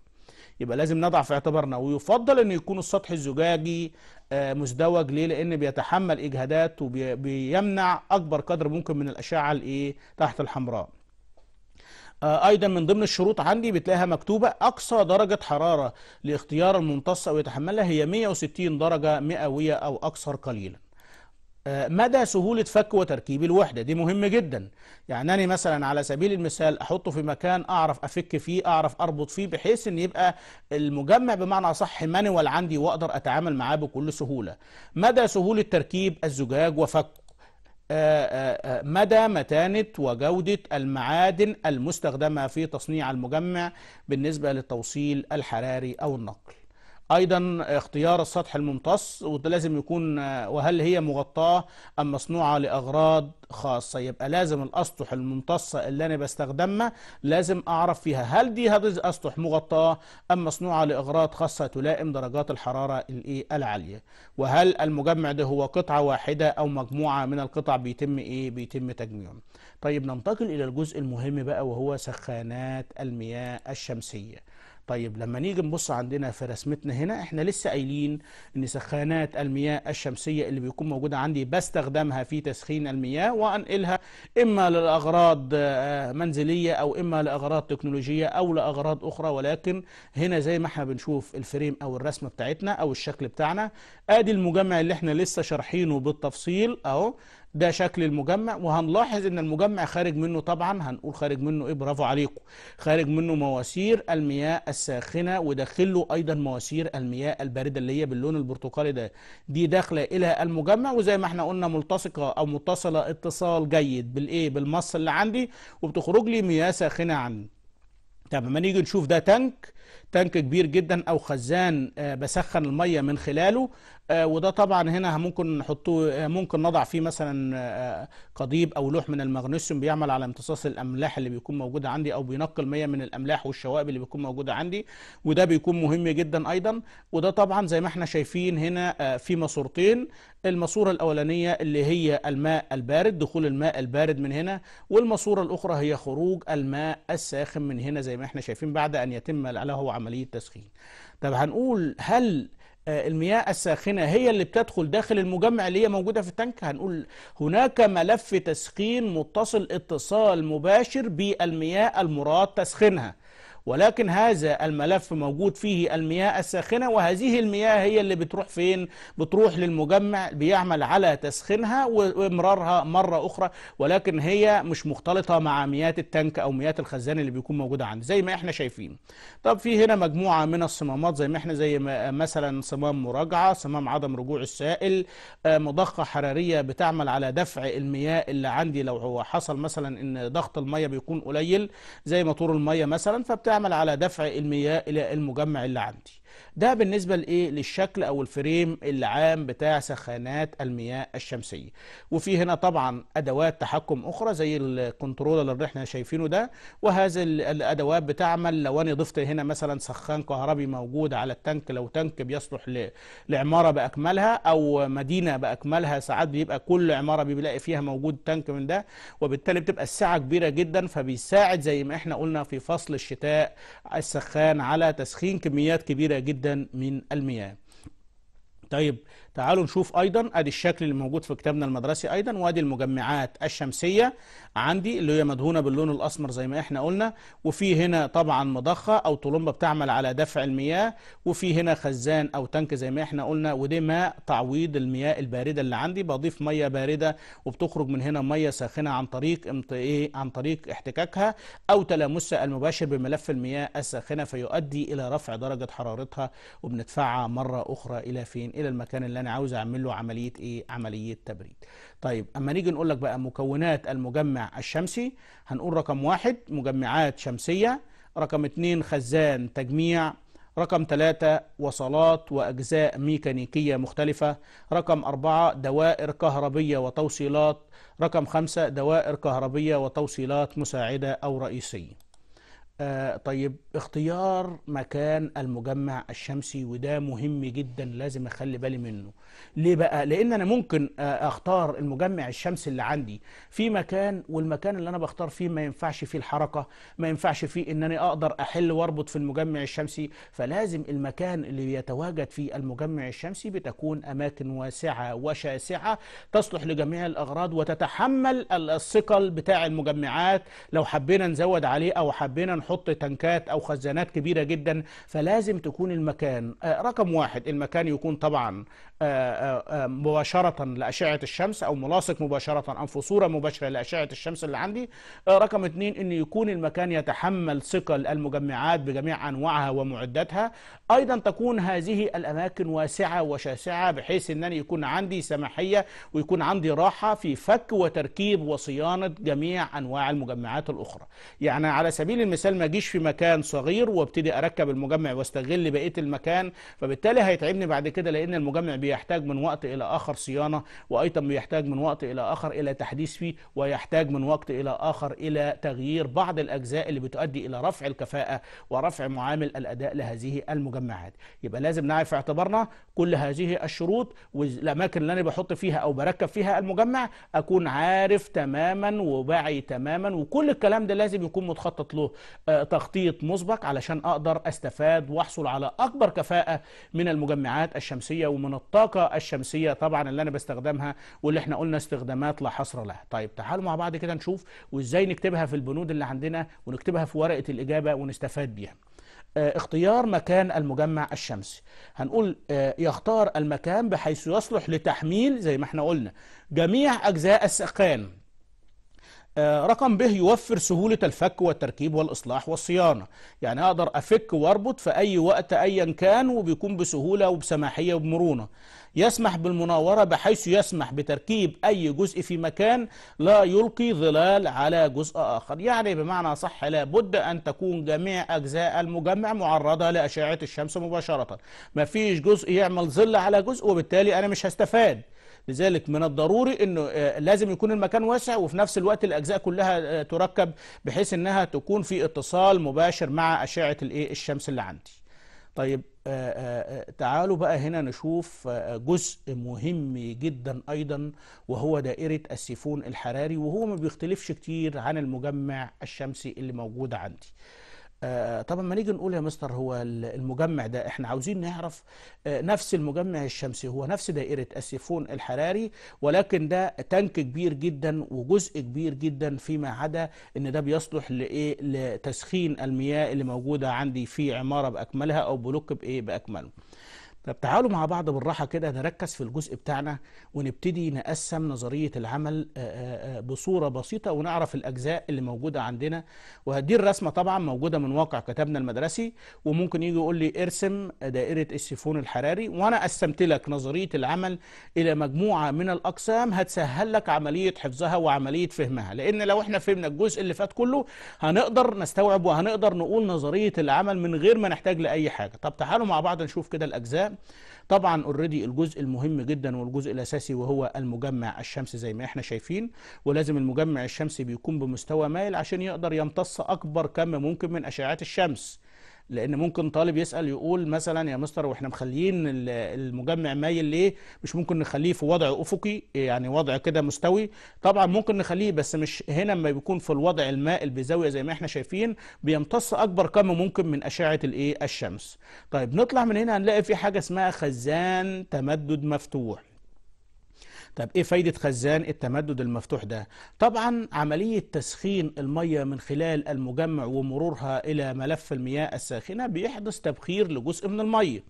يبقى لازم نضع في اعتبارنا ويفضل ان يكون السطح الزجاجي آه، مزدوج ليه لان بيتحمل اجهادات وبيمنع اكبر قدر ممكن من الاشعه الايه تحت الحمراء آه، ايضا من ضمن الشروط عندي بتلاقيها مكتوبه اقصى درجه حراره لاختيار الممتص او يتحملها هي 160 درجه مئويه او اكثر قليلا آه، مدى سهولة فك وتركيب الوحدة دي مهم جدا يعني أنا مثلا على سبيل المثال أحطه في مكان أعرف أفك فيه أعرف أربط فيه بحيث أن يبقى المجمع بمعنى صح مانوال عندي وأقدر أتعامل معاه بكل سهولة مدى سهولة تركيب الزجاج وفكه آه، آه، آه، مدى متانة وجودة المعادن المستخدمة في تصنيع المجمع بالنسبة للتوصيل الحراري أو النقل أيضا اختيار السطح الممتص وده لازم يكون وهل هي مغطاة أم مصنوعة لأغراض خاصة يبقى لازم الأسطح الممتصة اللي أنا بستخدمها لازم أعرف فيها هل دي هذه الأسطح مغطاة أم مصنوعة لأغراض خاصة تلائم درجات الحرارة الإيه العالية وهل المجمع ده هو قطعة واحدة أو مجموعة من القطع بيتم إيه بيتم تجميعهم طيب ننتقل إلى الجزء المهم بقى وهو سخانات المياه الشمسية طيب لما نيجي نبص عندنا في رسمتنا هنا احنا لسه قايلين ان سخانات المياه الشمسيه اللي بيكون موجوده عندي بستخدمها في تسخين المياه وانقلها اما لاغراض آه، منزليه او اما لاغراض تكنولوجيه او لاغراض اخرى ولكن هنا زي ما احنا بنشوف الفريم او الرسمه بتاعتنا او الشكل بتاعنا ادي المجمع اللي احنا لسه شارحينه بالتفصيل اهو ده شكل المجمع وهنلاحظ ان المجمع خارج منه طبعا هنقول خارج منه ايه برافو عليكم خارج منه مواسير المياه الساخنه وداخله ايضا مواسير المياه البارده اللي هي باللون البرتقالي ده دي داخله الى المجمع وزي ما احنا قلنا ملتصقه او متصله اتصال جيد بالايه بالمص اللي عندي وبتخرج لي مياه ساخنه عندي طب ما نيجي نشوف ده تانك تانك كبير جدا او خزان آه، بسخن الميه من خلاله آه، وده طبعا هنا ممكن نحطه آه، ممكن نضع فيه مثلا آه، قضيب او لوح من المغنيسيوم بيعمل على امتصاص الاملاح اللي بيكون موجوده عندي او بينقل ميه من الاملاح والشوائب اللي بيكون موجوده عندي وده بيكون مهم جدا ايضا وده طبعا زي ما احنا شايفين هنا في ماسورتين الماسوره الاولانيه اللي هي الماء البارد دخول الماء البارد من هنا والماسوره الاخرى هي خروج الماء الساخن من هنا زي ما احنا شايفين بعد ان يتم له عمليه تسخين طب هنقول هل المياه الساخنة هي اللي بتدخل داخل المجمع اللي هي موجودة في التانك هنقول هناك ملف تسخين متصل اتصال مباشر بالمياه المراد تسخينها ولكن هذا الملف موجود فيه المياه الساخنة وهذه المياه هي اللي بتروح فين بتروح للمجمع بيعمل على تسخينها وامرارها مرة أخرى ولكن هي مش مختلطة مع مياه التانك أو مياه الخزان اللي بيكون موجودة عندي زي ما احنا شايفين طب في هنا مجموعة من الصمامات زي ما احنا زي ما مثلا صمام مراجعة صمام عدم رجوع السائل آه، مضخة حرارية بتعمل على دفع المياه اللي عندي لو حصل مثلا ان ضغط المية بيكون قليل زي موتور المية مثلا فبت بتعمل على دفع المياه إلى المجمع اللي عندي ده بالنسبة لإيه للشكل أو الفريم العام بتاع سخانات المياه الشمسية وفي هنا طبعا أدوات تحكم أخرى زي الكنترولر اللي احنا شايفينه ده وهذا الأدوات بتعمل لو أنا ضفت هنا مثلا سخان كهربي موجود على التانك لو تانك بيصلح لعمارة بأكملها أو مدينة بأكملها ساعات بيبقى كل عمارة بيلاقي فيها موجود تانك من ده وبالتالي بتبقى السعة كبيرة جدا فبيساعد زي ما احنا قلنا في فصل الشتاء السخان على تسخين كميات كبيرة جدا من المياه طيب تعالوا نشوف أيضا أدي الشكل اللي موجود في كتابنا المدرسي أيضا وأدي المجمعات الشمسية عندي اللي هي مدهونة باللون الأسمر زي ما إحنا قلنا وفي هنا طبعا مضخة أو طولمبه بتعمل على دفع المياه وفي هنا خزان أو تنك زي ما إحنا قلنا وده ماء تعويض المياه الباردة اللي عندي بضيف مية باردة وبتخرج من هنا مية ساخنة عن طريق إيه عن طريق احتكاكها أو تلامسها المباشر بملف المياه الساخنة فيؤدي إلى رفع درجة حرارتها وبندفعها مرة أخرى إلى فين إلى المكان اللي اللي انا عاوز اعمل له عمليه ايه عمليه تبريد طيب اما نيجي نقول لك بقى مكونات المجمع الشمسي هنقول رقم واحد مجمعات شمسيه رقم اتنين خزان تجميع رقم ثلاثة وصلات وأجزاء ميكانيكية مختلفة رقم أربعة دوائر كهربية وتوصيلات رقم خمسة دوائر كهربية وتوصيلات مساعدة أو رئيسية آه، طيب اختيار مكان المجمع الشمسي وده مهم جدا لازم اخلي بالي منه ليه بقى لان انا ممكن آه، اختار المجمع الشمسي اللي عندي في مكان والمكان اللي انا بختار فيه ما ينفعش فيه الحركه ما ينفعش فيه ان انا اقدر احل واربط في المجمع الشمسي فلازم المكان اللي يتواجد فيه المجمع الشمسي بتكون اماكن واسعه وشاسعه تصلح لجميع الاغراض وتتحمل الثقل بتاع المجمعات لو حبينا نزود عليه او حبينا نحط بنحط تنكات او خزانات كبيره جدا فلازم تكون المكان آه، رقم واحد المكان يكون طبعا آه، آه، مباشره لاشعه الشمس او ملاصق مباشره في صوره مباشره لاشعه الشمس اللي عندي رقم اثنين ان يكون المكان يتحمل ثقل المجمعات بجميع انواعها ومعداتها ايضا تكون هذه الاماكن واسعه وشاسعه بحيث انني يكون عندي سماحيه ويكون عندي راحه في فك وتركيب وصيانه جميع انواع المجمعات الاخرى يعني على سبيل المثال ما اجيش في مكان صغير وابتدي اركب المجمع واستغل بقيه المكان فبالتالي هيتعبني بعد كده لان المجمع بيحتاج من وقت الى اخر صيانه وايضا بيحتاج من وقت الى اخر الى تحديث فيه ويحتاج من وقت الى اخر الى تغيير بعض الاجزاء اللي بتؤدي الى رفع الكفاءه ورفع معامل الاداء لهذه المجمعات يبقى لازم نعرف في اعتبارنا كل هذه الشروط والاماكن اللي انا بحط فيها او بركب فيها المجمع اكون عارف تماما وباعي تماما وكل الكلام ده لازم يكون متخطط له آه، تخطيط مسبق علشان أقدر أستفاد وأحصل على أكبر كفاءة من المجمعات الشمسية ومن الطاقة الشمسية طبعا اللي أنا بستخدمها واللي احنا قلنا استخدامات لا حصر لها طيب تعالوا مع بعض كده نشوف وإزاي نكتبها في البنود اللي عندنا ونكتبها في ورقة الإجابة ونستفاد بيها آه، اختيار مكان المجمع الشمسي هنقول آه، يختار المكان بحيث يصلح لتحميل زي ما احنا قلنا جميع أجزاء السخان آه، رقم ب يوفر سهولة الفك والتركيب والإصلاح والصيانة يعني أقدر أفك وأربط في أي وقت أيا كان وبيكون بسهولة وبسماحية وبمرونة يسمح بالمناورة بحيث يسمح بتركيب أي جزء في مكان لا يلقي ظلال على جزء آخر يعني بمعنى صح لابد أن تكون جميع أجزاء المجمع معرضة لأشعة الشمس مباشرة مفيش جزء يعمل ظل على جزء وبالتالي أنا مش هستفاد لذلك من الضروري انه آه، لازم يكون المكان واسع وفي نفس الوقت الاجزاء كلها آه، تركب بحيث انها تكون في اتصال مباشر مع اشعه الايه الشمس اللي عندي طيب آه، تعالوا بقى هنا نشوف جزء مهم جدا ايضا وهو دائره السيفون الحراري وهو ما بيختلفش كتير عن المجمع الشمسي اللي موجود عندي آه، طبعا ما نيجي نقول يا مستر هو المجمع ده احنا عاوزين نعرف آه، نفس المجمع الشمسي هو نفس دائرة السيفون الحراري ولكن ده تنك كبير جدا وجزء كبير جدا فيما عدا ان ده بيصلح لايه لتسخين المياه اللي موجودة عندي في عمارة بأكملها او بلوك بايه بأكمله طب تعالوا مع بعض بالراحة كده نركز في الجزء بتاعنا ونبتدي نقسم نظرية العمل آه، آه، آه، بصورة بسيطة ونعرف الأجزاء اللي موجودة عندنا وهدي الرسمة طبعا موجودة من واقع كتابنا المدرسي وممكن يجي يقول لي ارسم دائرة السيفون الحراري وأنا قسمت لك نظرية العمل إلى مجموعة من الأقسام هتسهل لك عملية حفظها وعملية فهمها لأن لو احنا فهمنا الجزء اللي فات كله هنقدر نستوعب وهنقدر نقول نظرية العمل من غير ما نحتاج لأي حاجة طب تعالوا مع بعض نشوف كده الأجزاء طبعا اوريدي الجزء المهم جدا والجزء الاساسي وهو المجمع الشمسي زي ما احنا شايفين ولازم المجمع الشمسي بيكون بمستوى مايل عشان يقدر يمتص اكبر كم ممكن من اشعه الشمس لان ممكن طالب يسال يقول مثلا يا مستر واحنا مخليين المجمع مايل ليه مش ممكن نخليه في وضع افقي يعني وضع كده مستوي طبعا ممكن نخليه بس مش هنا لما بيكون في الوضع المائل بزاويه زي ما احنا شايفين بيمتص اكبر كم ممكن من اشعه الايه الشمس طيب نطلع من هنا هنلاقي في حاجه اسمها خزان تمدد مفتوح طب ايه فايدة خزان التمدد المفتوح ده طبعا عملية تسخين المية من خلال المجمع ومرورها الى ملف المياه الساخنة بيحدث تبخير لجزء من المية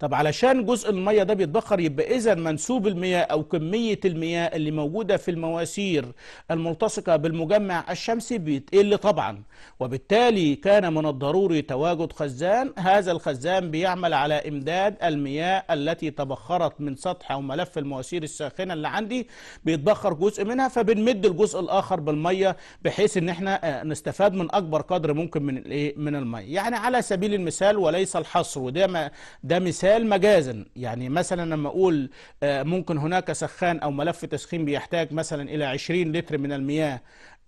طب علشان جزء المية ده بيتبخر يبقى إذا منسوب المياه أو كمية المياه اللي موجودة في المواسير الملتصقة بالمجمع الشمسي بيتقل طبعا وبالتالي كان من الضروري تواجد خزان هذا الخزان بيعمل على إمداد المياه التي تبخرت من سطح أو ملف المواسير الساخنة اللي عندي بيتبخر جزء منها فبنمد الجزء الآخر بالمية بحيث إن إحنا آه، نستفاد من أكبر قدر ممكن من الإيه من المية يعني على سبيل المثال وليس الحصر وده ده مثال خلال مجازا يعني مثلا لما أقول آه، ممكن هناك سخان أو ملف تسخين بيحتاج مثلا إلى 20 لتر من المياه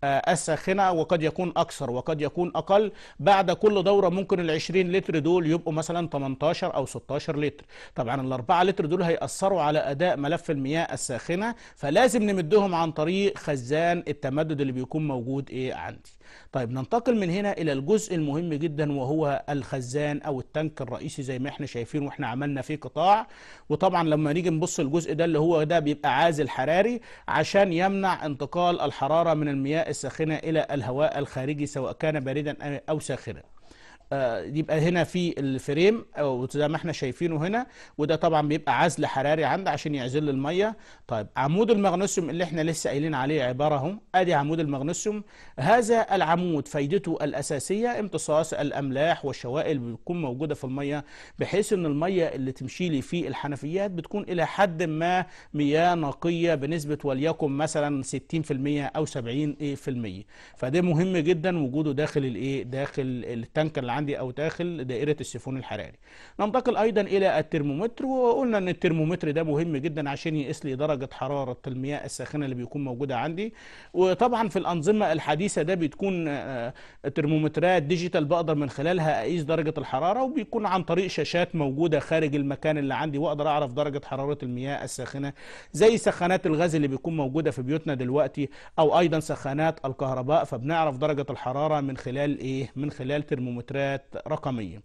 آه، الساخنة وقد يكون أكثر وقد يكون أقل بعد كل دورة ممكن ال 20 لتر دول يبقوا مثلا 18 أو 16 لتر طبعا ال 4 لتر دول هيأثروا على أداء ملف المياه الساخنة فلازم نمدهم عن طريق خزان التمدد اللي بيكون موجود إيه عندي طيب ننتقل من هنا إلى الجزء المهم جدا وهو الخزان أو التانك الرئيسي زي ما احنا شايفين واحنا عملنا فيه قطاع وطبعا لما نيجي نبص الجزء ده اللي هو ده بيبقى عازل حراري عشان يمنع انتقال الحرارة من المياه الساخنة إلى الهواء الخارجي سواء كان باردا أو ساخنا آه، يبقى هنا في الفريم او زي ما احنا شايفينه هنا وده طبعا بيبقى عزل حراري عنده عشان يعزل الميه طيب عمود المغنيسيوم اللي احنا لسه قايلين عليه عباره اهو ادي عمود المغنيسيوم هذا العمود فايدته الاساسيه امتصاص الاملاح والشوائل بتكون موجوده في الميه بحيث ان الميه اللي تمشي لي في الحنفيات بتكون الى حد ما مياه نقيه بنسبه وليكن مثلا 60% او 70% فده مهم جدا وجوده داخل الايه داخل التانك اللي عندي او داخل دائره السيفون الحراري ننتقل ايضا الى الترمومتر وقلنا ان الترمومتر ده مهم جدا عشان يقيس لي درجه حراره المياه الساخنه اللي بيكون موجوده عندي وطبعا في الانظمه الحديثه ده بتكون آه، ترمومترات ديجيتال بقدر من خلالها اقيس درجه الحراره وبيكون عن طريق شاشات موجوده خارج المكان اللي عندي واقدر اعرف درجه حراره المياه الساخنه زي سخانات الغاز اللي بيكون موجوده في بيوتنا دلوقتي او ايضا سخانات الكهرباء فبنعرف درجه الحراره من خلال ايه من خلال ترمومترات منتجات رقميه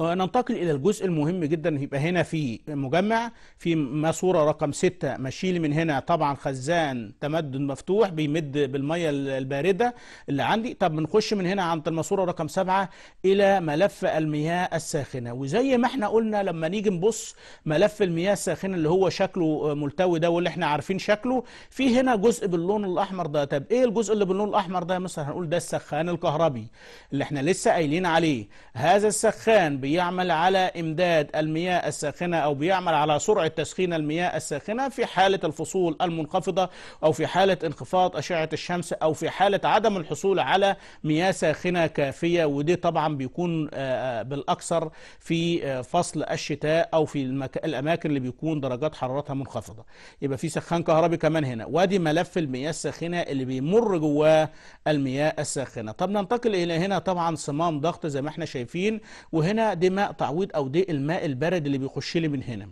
آه، ننتقل إلى الجزء المهم جدا يبقى هنا في مجمع في ماسورة رقم 6 مشيل من هنا طبعا خزان تمدد مفتوح بيمد بالمية الباردة اللي عندي طب بنخش من هنا عند الماسورة رقم 7 إلى ملف المياه الساخنة وزي ما احنا قلنا لما نيجي نبص ملف المياه الساخنة اللي هو شكله آه، ملتوي ده واللي احنا عارفين شكله في هنا جزء باللون الأحمر ده طب إيه الجزء اللي باللون الأحمر ده مثلا هنقول ده السخان الكهربي اللي احنا لسه قايلين عليه هذا السخان بيعمل على إمداد المياه الساخنة أو بيعمل على سرعة تسخين المياه الساخنة في حالة الفصول المنخفضة أو في حالة انخفاض أشعة الشمس أو في حالة عدم الحصول على مياه ساخنة كافية ودي طبعا بيكون آه، آه، بالأكثر في آه، فصل الشتاء أو في الأماكن اللي بيكون درجات حرارتها منخفضة يبقى في سخان كهربي كمان هنا وادي ملف المياه الساخنة اللي بيمر جواه المياه الساخنة طب ننتقل إلى هنا طبعا صمام ضغط زي ما احنا شايفين وهنا دماء ماء تعويض او دي الماء البارد اللي بيخش لي من هنا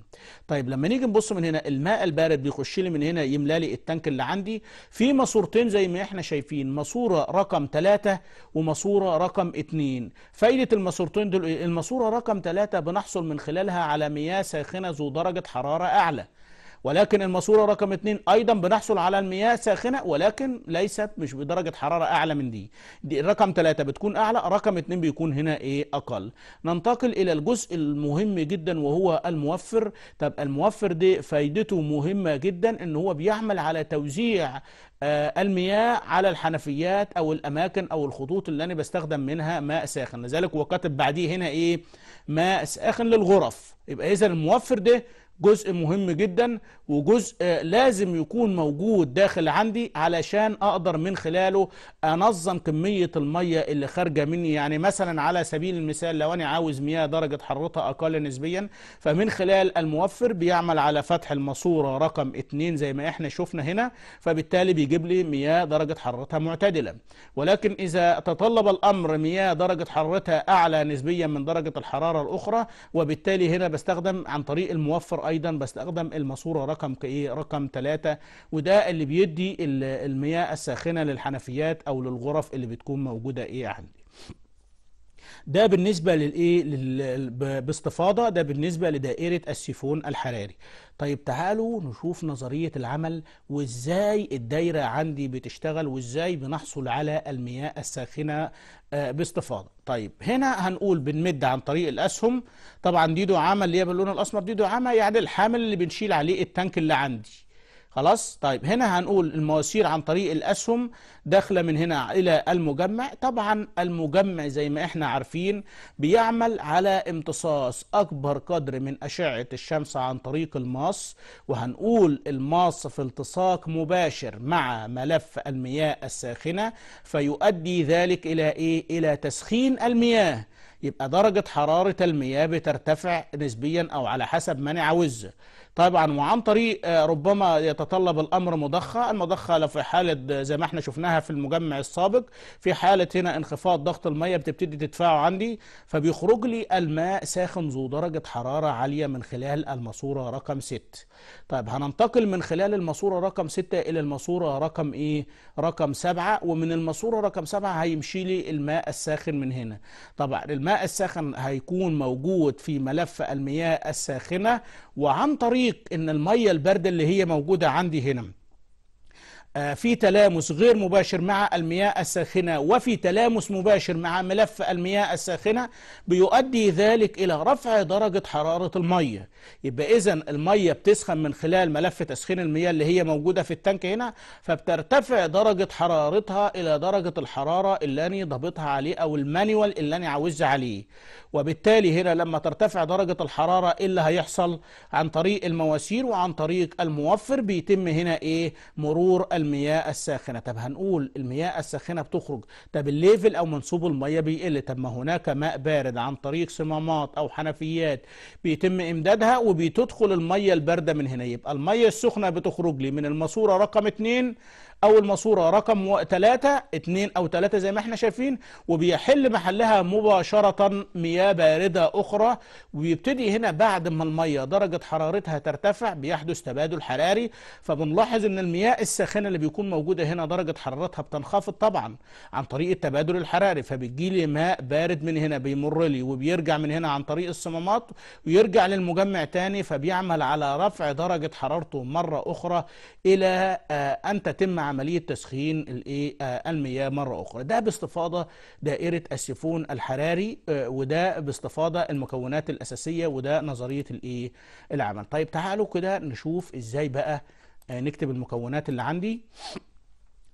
طيب لما نيجي نبص من هنا الماء البارد بيخش لي من هنا يملى لي التانك اللي عندي في ماسورتين زي ما احنا شايفين ماسوره رقم 3 وماسوره رقم 2 فايده الماسورتين دول إيه؟ الماسوره رقم 3 بنحصل من خلالها على مياه ساخنه ذو درجه حراره اعلى ولكن الماسورة رقم اتنين أيضا بنحصل على المياه ساخنة ولكن ليست مش بدرجة حرارة أعلى من دي, دي رقم ثلاثة بتكون أعلى رقم اتنين بيكون هنا إيه أقل ننتقل إلى الجزء المهم جدا وهو الموفر طب الموفر دي فايدته مهمة جدا إن هو بيعمل على توزيع آه، المياه على الحنفيات او الاماكن او الخطوط اللي انا بستخدم منها ماء ساخن لذلك وكتب بعديه هنا ايه ماء ساخن للغرف يبقى اذا الموفر ده جزء مهم جدا وجزء لازم يكون موجود داخل عندي علشان اقدر من خلاله انظم كميه الميه اللي خارجه مني يعني مثلا على سبيل المثال لو انا عاوز مياه درجه حرارتها اقل نسبيا فمن خلال الموفر بيعمل على فتح الماسوره رقم 2 زي ما احنا شفنا هنا فبالتالي بيجيب لي مياه درجه حرارتها معتدله ولكن اذا تطلب الامر مياه درجه حرارتها اعلى نسبيا من درجه الحراره الاخرى وبالتالي هنا بستخدم عن طريق الموفر ايضا بستخدم الماسوره رقم ايه رقم 3 وده اللي بيدي المياه الساخنه للحنفيات او للغرف اللي بتكون موجوده ايه عندي ده بالنسبة للإيه باستفاضة ده بالنسبة لدائرة السيفون الحراري طيب تعالوا نشوف نظرية العمل وازاي الدايرة عندي بتشتغل وازاي بنحصل على المياه الساخنة آه، باستفاضة طيب هنا هنقول بنمد عن طريق الأسهم طبعا دي دعامة اللي هي باللون الأسمر دي دعامة يعني الحامل اللي بنشيل عليه التانك اللي عندي خلاص طيب هنا هنقول المواسير عن طريق الأسهم داخلة من هنا إلى المجمع طبعا المجمع زي ما احنا عارفين بيعمل على امتصاص أكبر قدر من أشعة الشمس عن طريق الماص وهنقول الماص في التصاق مباشر مع ملف المياه الساخنة فيؤدي ذلك إلى إيه؟ إلى تسخين المياه يبقى درجة حرارة المياه بترتفع نسبيا أو على حسب ما أنا عاوزه طبعا وعن طريق آه، ربما يتطلب الأمر مضخة المضخة لو في حالة زي ما احنا شفناها في المجمع السابق في حالة هنا انخفاض ضغط المية بتبتدي تدفعه عندي فبيخرج لي الماء ساخن ذو درجة حرارة عالية من خلال الماسورة رقم 6 طيب هننتقل من خلال الماسورة رقم 6 إلى الماسورة رقم إيه؟ رقم 7 ومن الماسورة رقم 7 هيمشي لي الماء الساخن من هنا طبعا الماء الساخن هيكون موجود في ملف المياه الساخنة وعن طريق تحقيق ان الميه البارده اللي هي موجوده عندي هنا آه، في تلامس غير مباشر مع المياه الساخنة وفي تلامس مباشر مع ملف المياه الساخنة بيؤدي ذلك إلى رفع درجة حرارة المية يبقى إذا المية بتسخن من خلال ملف تسخين المياه اللي هي موجودة في التانك هنا فبترتفع درجة حرارتها إلى درجة الحرارة اللي أنا ضابطها عليه أو المانيوال اللي أنا عاوز عليه وبالتالي هنا لما ترتفع درجة الحرارة إيه اللي هيحصل عن طريق المواسير وعن طريق الموفر بيتم هنا إيه مرور المياه الساخنه طب هنقول المياه الساخنه بتخرج طب الليفل او منسوب المياه بيقل طب ما هناك ماء بارد عن طريق صمامات او حنفيات بيتم امدادها وبتدخل المياه البارده من هنا يبقى المياه السخنه بتخرج لي من الماسوره رقم 2 او الماسوره رقم 3 2 او 3 زي ما احنا شايفين وبيحل محلها مباشره مياه بارده اخرى وبيبتدي هنا بعد ما المياه درجه حرارتها ترتفع بيحدث تبادل حراري فبنلاحظ ان المياه الساخنه اللي بيكون موجودة هنا درجة حرارتها بتنخفض طبعا عن طريق التبادل الحراري فبتجي لي ماء بارد من هنا بيمر لي وبيرجع من هنا عن طريق الصمامات ويرجع للمجمع تاني فبيعمل على رفع درجة حرارته مرة أخرى إلى آه، أن تتم عملية تسخين آه، المياه مرة أخرى ده باستفاضة دائرة السيفون الحراري آه، وده باستفاضة المكونات الأساسية وده نظرية العمل طيب تعالوا كده نشوف إزاي بقى آه، نكتب المكونات اللي عندي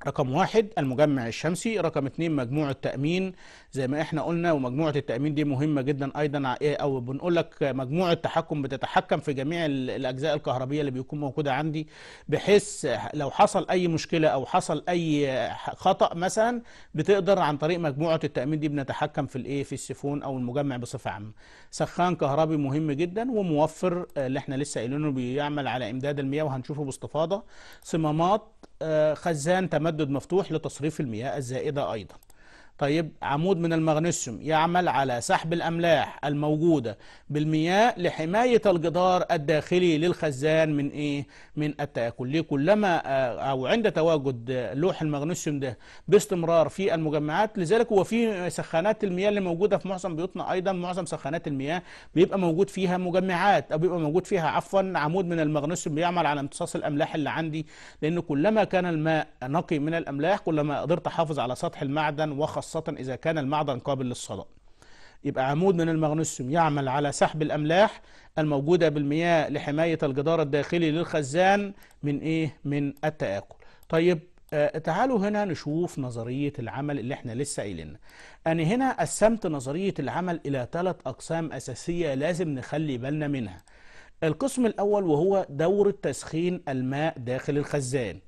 رقم واحد المجمع الشمسي رقم اتنين مجموع التأمين زي ما احنا قلنا ومجموعه التامين دي مهمه جدا ايضا إيه او بنقول لك مجموعه التحكم بتتحكم في جميع الاجزاء الكهربيه اللي بيكون موجوده عندي بحيث لو حصل اي مشكله او حصل اي خطا مثلا بتقدر عن طريق مجموعه التامين دي بنتحكم في الايه في السيفون او المجمع بصفه عامه سخان كهربي مهم جدا وموفر آه، اللي احنا لسه قايلينه بيعمل على امداد المياه وهنشوفه باستفاضه صمامات آه، خزان تمدد مفتوح لتصريف المياه الزائده ايضا طيب عمود من المغنيسيوم يعمل على سحب الأملاح الموجودة بالمياه لحماية الجدار الداخلي للخزان من إيه؟ من التآكل ليه كلما آه، أو عند تواجد لوح المغنيسيوم ده باستمرار في المجمعات لذلك هو في سخانات المياه اللي موجودة في معظم بيوتنا أيضا معظم سخانات المياه بيبقى موجود فيها مجمعات أو بيبقى موجود فيها عفوا عمود من المغنيسيوم بيعمل على امتصاص الأملاح اللي عندي لأن كلما كان الماء نقي من الأملاح كلما قدرت أحافظ على سطح المعدن وخاصة خاصة إذا كان المعدن قابل للصدأ يبقى عمود من المغنيسيوم يعمل على سحب الأملاح الموجودة بالمياه لحماية الجدار الداخلي للخزان من إيه؟ من التآكل طيب آه تعالوا هنا نشوف نظرية العمل اللي احنا لسه قايلينها أنا هنا قسمت نظرية العمل إلى ثلاث أقسام أساسية لازم نخلي بالنا منها القسم الأول وهو دور تسخين الماء داخل الخزان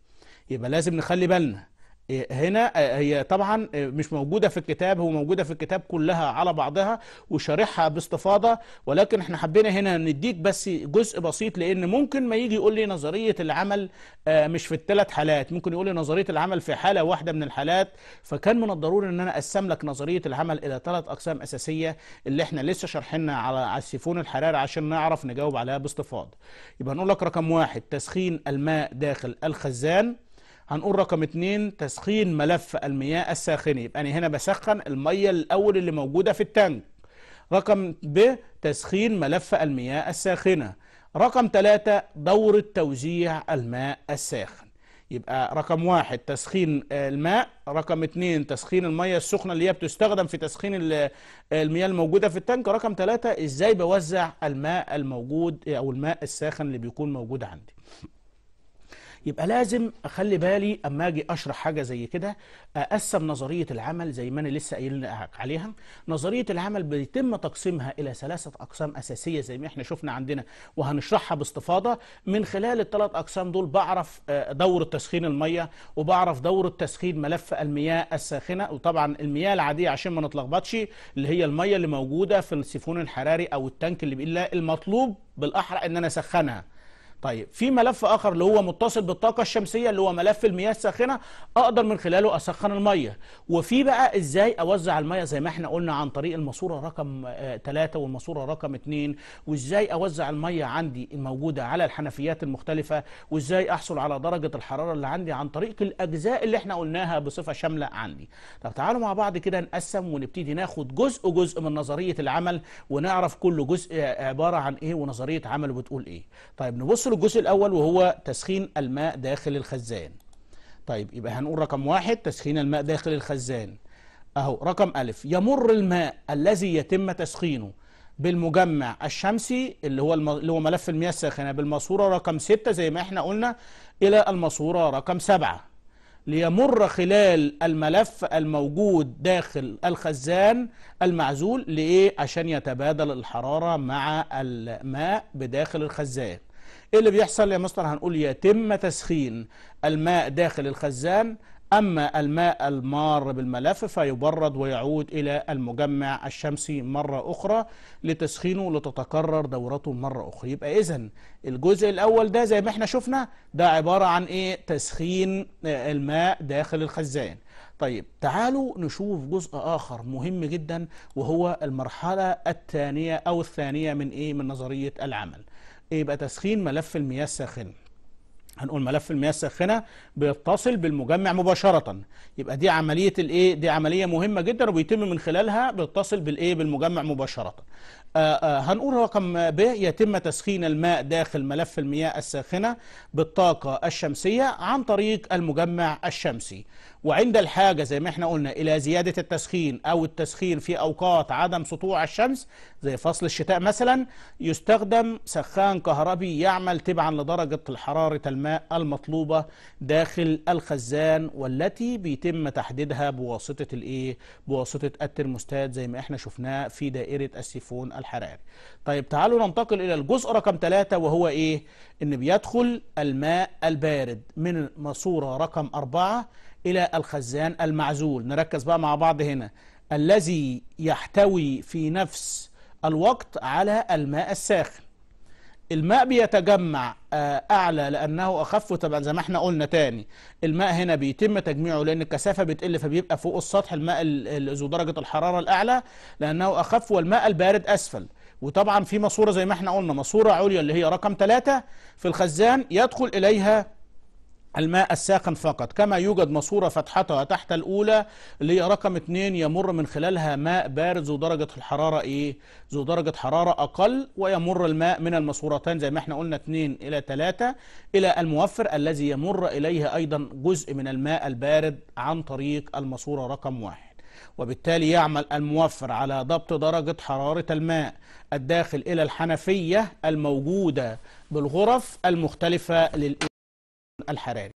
يبقى لازم نخلي بالنا هنا هي طبعا مش موجودة في الكتاب هو موجودة في الكتاب كلها على بعضها وشارحها باستفاضة ولكن احنا حبينا هنا نديك بس جزء بسيط لأن ممكن ما يجي يقول لي نظرية العمل آه، مش في الثلاث حالات ممكن يقول لي نظرية العمل في حالة واحدة من الحالات فكان من الضروري ان انا اقسم لك نظرية العمل الى ثلاث اقسام اساسية اللي احنا لسه شارحينها على السيفون الحراري عشان نعرف نجاوب عليها باستفاضة يبقى هنقول لك رقم واحد تسخين الماء داخل الخزان هنقول رقم اتنين تسخين ملف المياه الساخنة يبقى أنا هنا بسخن المية الأول اللي موجودة في التانك رقم ب تسخين ملف المياه الساخنة رقم تلاتة دورة توزيع الماء الساخن يبقى رقم واحد تسخين الماء رقم اتنين تسخين المية السخنة اللي هي بتستخدم في تسخين المياه الموجودة في التانك رقم تلاتة ازاي بوزع الماء الموجود او الماء الساخن اللي بيكون موجود عندي يبقى لازم اخلي بالي اما اجي اشرح حاجه زي كده اقسم نظريه العمل زي ما انا لسه قايل عليها نظريه العمل بيتم تقسيمها الى ثلاثه اقسام اساسيه زي ما احنا شفنا عندنا وهنشرحها باستفاضه من خلال الثلاث اقسام دول بعرف آه، دوره تسخين الميه وبعرف دوره تسخين ملف المياه الساخنه وطبعا المياه العاديه عشان ما نتلخبطش اللي هي الميه اللي موجوده في السيفون الحراري او التانك اللي بيقول المطلوب بالاحرى ان انا اسخنها طيب في ملف اخر اللي هو متصل بالطاقه الشمسيه اللي هو ملف المياه الساخنه اقدر من خلاله اسخن الميه وفي بقى ازاي اوزع الميه زي ما احنا قلنا عن طريق الماسوره رقم 3 آه، والماسوره رقم 2 وازاي اوزع الميه عندي الموجوده على الحنفيات المختلفه وازاي احصل على درجه الحراره اللي عندي عن طريق الاجزاء اللي احنا قلناها بصفه شامله عندي طب تعالوا مع بعض كده نقسم ونبتدي ناخد جزء جزء من نظريه العمل ونعرف كل جزء عباره عن ايه ونظريه عمله بتقول ايه طيب نبص هنقفل الجزء الأول وهو تسخين الماء داخل الخزان طيب يبقى هنقول رقم واحد تسخين الماء داخل الخزان أهو رقم ألف يمر الماء الذي يتم تسخينه بالمجمع الشمسي اللي هو الم... اللي هو ملف المياه الساخنه بالماسوره رقم 6 زي ما احنا قلنا الى الماسوره رقم 7 ليمر خلال الملف الموجود داخل الخزان المعزول لايه عشان يتبادل الحراره مع الماء بداخل الخزان ايه اللي بيحصل يا مستر هنقول يتم تسخين الماء داخل الخزان أما الماء المار بالملف فيبرد ويعود إلى المجمع الشمسي مرة أخرى لتسخينه لتتكرر دورته مرة أخرى يبقى إذا الجزء الأول ده زي ما احنا شفنا ده عبارة عن إيه تسخين آه، الماء داخل الخزان طيب تعالوا نشوف جزء آخر مهم جدا وهو المرحلة الثانية أو الثانية من إيه من نظرية العمل إيه يبقى تسخين ملف المياه الساخنه هنقول ملف المياه الساخنه بيتصل بالمجمع مباشره يبقى دي عمليه الايه دي عمليه مهمه جدا وبيتم من خلالها بيتصل بالايه بالمجمع مباشره آه، آه، هنقول رقم ب يتم تسخين الماء داخل ملف المياه الساخنه بالطاقه الشمسيه عن طريق المجمع الشمسي وعند الحاجة زي ما احنا قلنا إلى زيادة التسخين أو التسخين في أوقات عدم سطوع الشمس زي فصل الشتاء مثلا يستخدم سخان كهربي يعمل تبعا لدرجة حرارة الماء المطلوبة داخل الخزان والتي بيتم تحديدها بواسطة الإيه؟ بواسطة الترموستات زي ما احنا شفناه في دائرة السيفون الحراري. طيب تعالوا ننتقل إلى الجزء رقم ثلاثة وهو إيه؟ إن بيدخل الماء البارد من ماسورة رقم أربعة إلى الخزان المعزول نركز بقى مع بعض هنا الذي يحتوي في نفس الوقت على الماء الساخن الماء بيتجمع آه، أعلى لأنه أخف طبعا زي ما احنا قلنا تاني الماء هنا بيتم تجميعه لأن الكثافة بتقل فبيبقى فوق السطح الماء ذو درجة الحرارة الأعلى لأنه أخف والماء البارد أسفل وطبعا في ماسورة زي ما احنا قلنا ماسورة عليا اللي هي رقم ثلاثة في الخزان يدخل إليها الماء الساخن فقط كما يوجد ماسوره فتحتها تحت الاولى اللي هي رقم 2 يمر من خلالها ماء بارد ذو درجه الحراره ايه ذو درجه حراره اقل ويمر الماء من الماسورتين زي ما احنا قلنا 2 الى 3 الى الموفر الذي يمر اليه ايضا جزء من الماء البارد عن طريق الماسوره رقم 1 وبالتالي يعمل الموفر على ضبط درجة حرارة الماء الداخل إلى الحنفية الموجودة بالغرف المختلفة للإنسان الحراري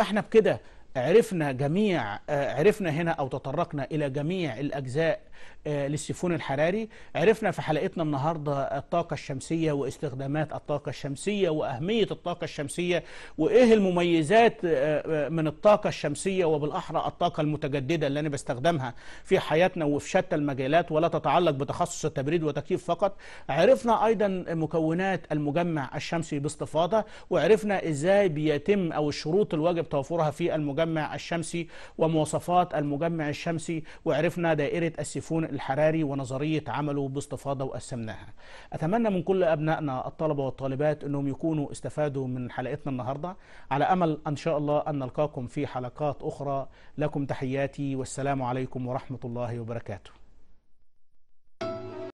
احنا بكده عرفنا جميع آه، عرفنا هنا أو تطرقنا إلى جميع الأجزاء آه، للسيفون الحراري عرفنا في حلقتنا النهاردة الطاقة الشمسية واستخدامات الطاقة الشمسية وأهمية الطاقة الشمسية وإيه المميزات آه، آه، من الطاقة الشمسية وبالأحرى الطاقة المتجددة اللي أنا بستخدمها في حياتنا وفي شتى المجالات ولا تتعلق بتخصص التبريد والتكييف فقط عرفنا أيضا مكونات المجمع الشمسي باستفاضة وعرفنا إزاي بيتم أو الشروط الواجب توفرها في المجمع الشمسي ومواصفات المجمع الشمسي وعرفنا دائرة السيفون يشوفون الحراري ونظرية عمله باستفاضة وقسمناها أتمنى من كل أبنائنا الطلبة والطالبات أنهم يكونوا استفادوا من حلقتنا النهاردة على أمل أن شاء الله أن نلقاكم في حلقات أخرى لكم تحياتي والسلام عليكم ورحمة الله وبركاته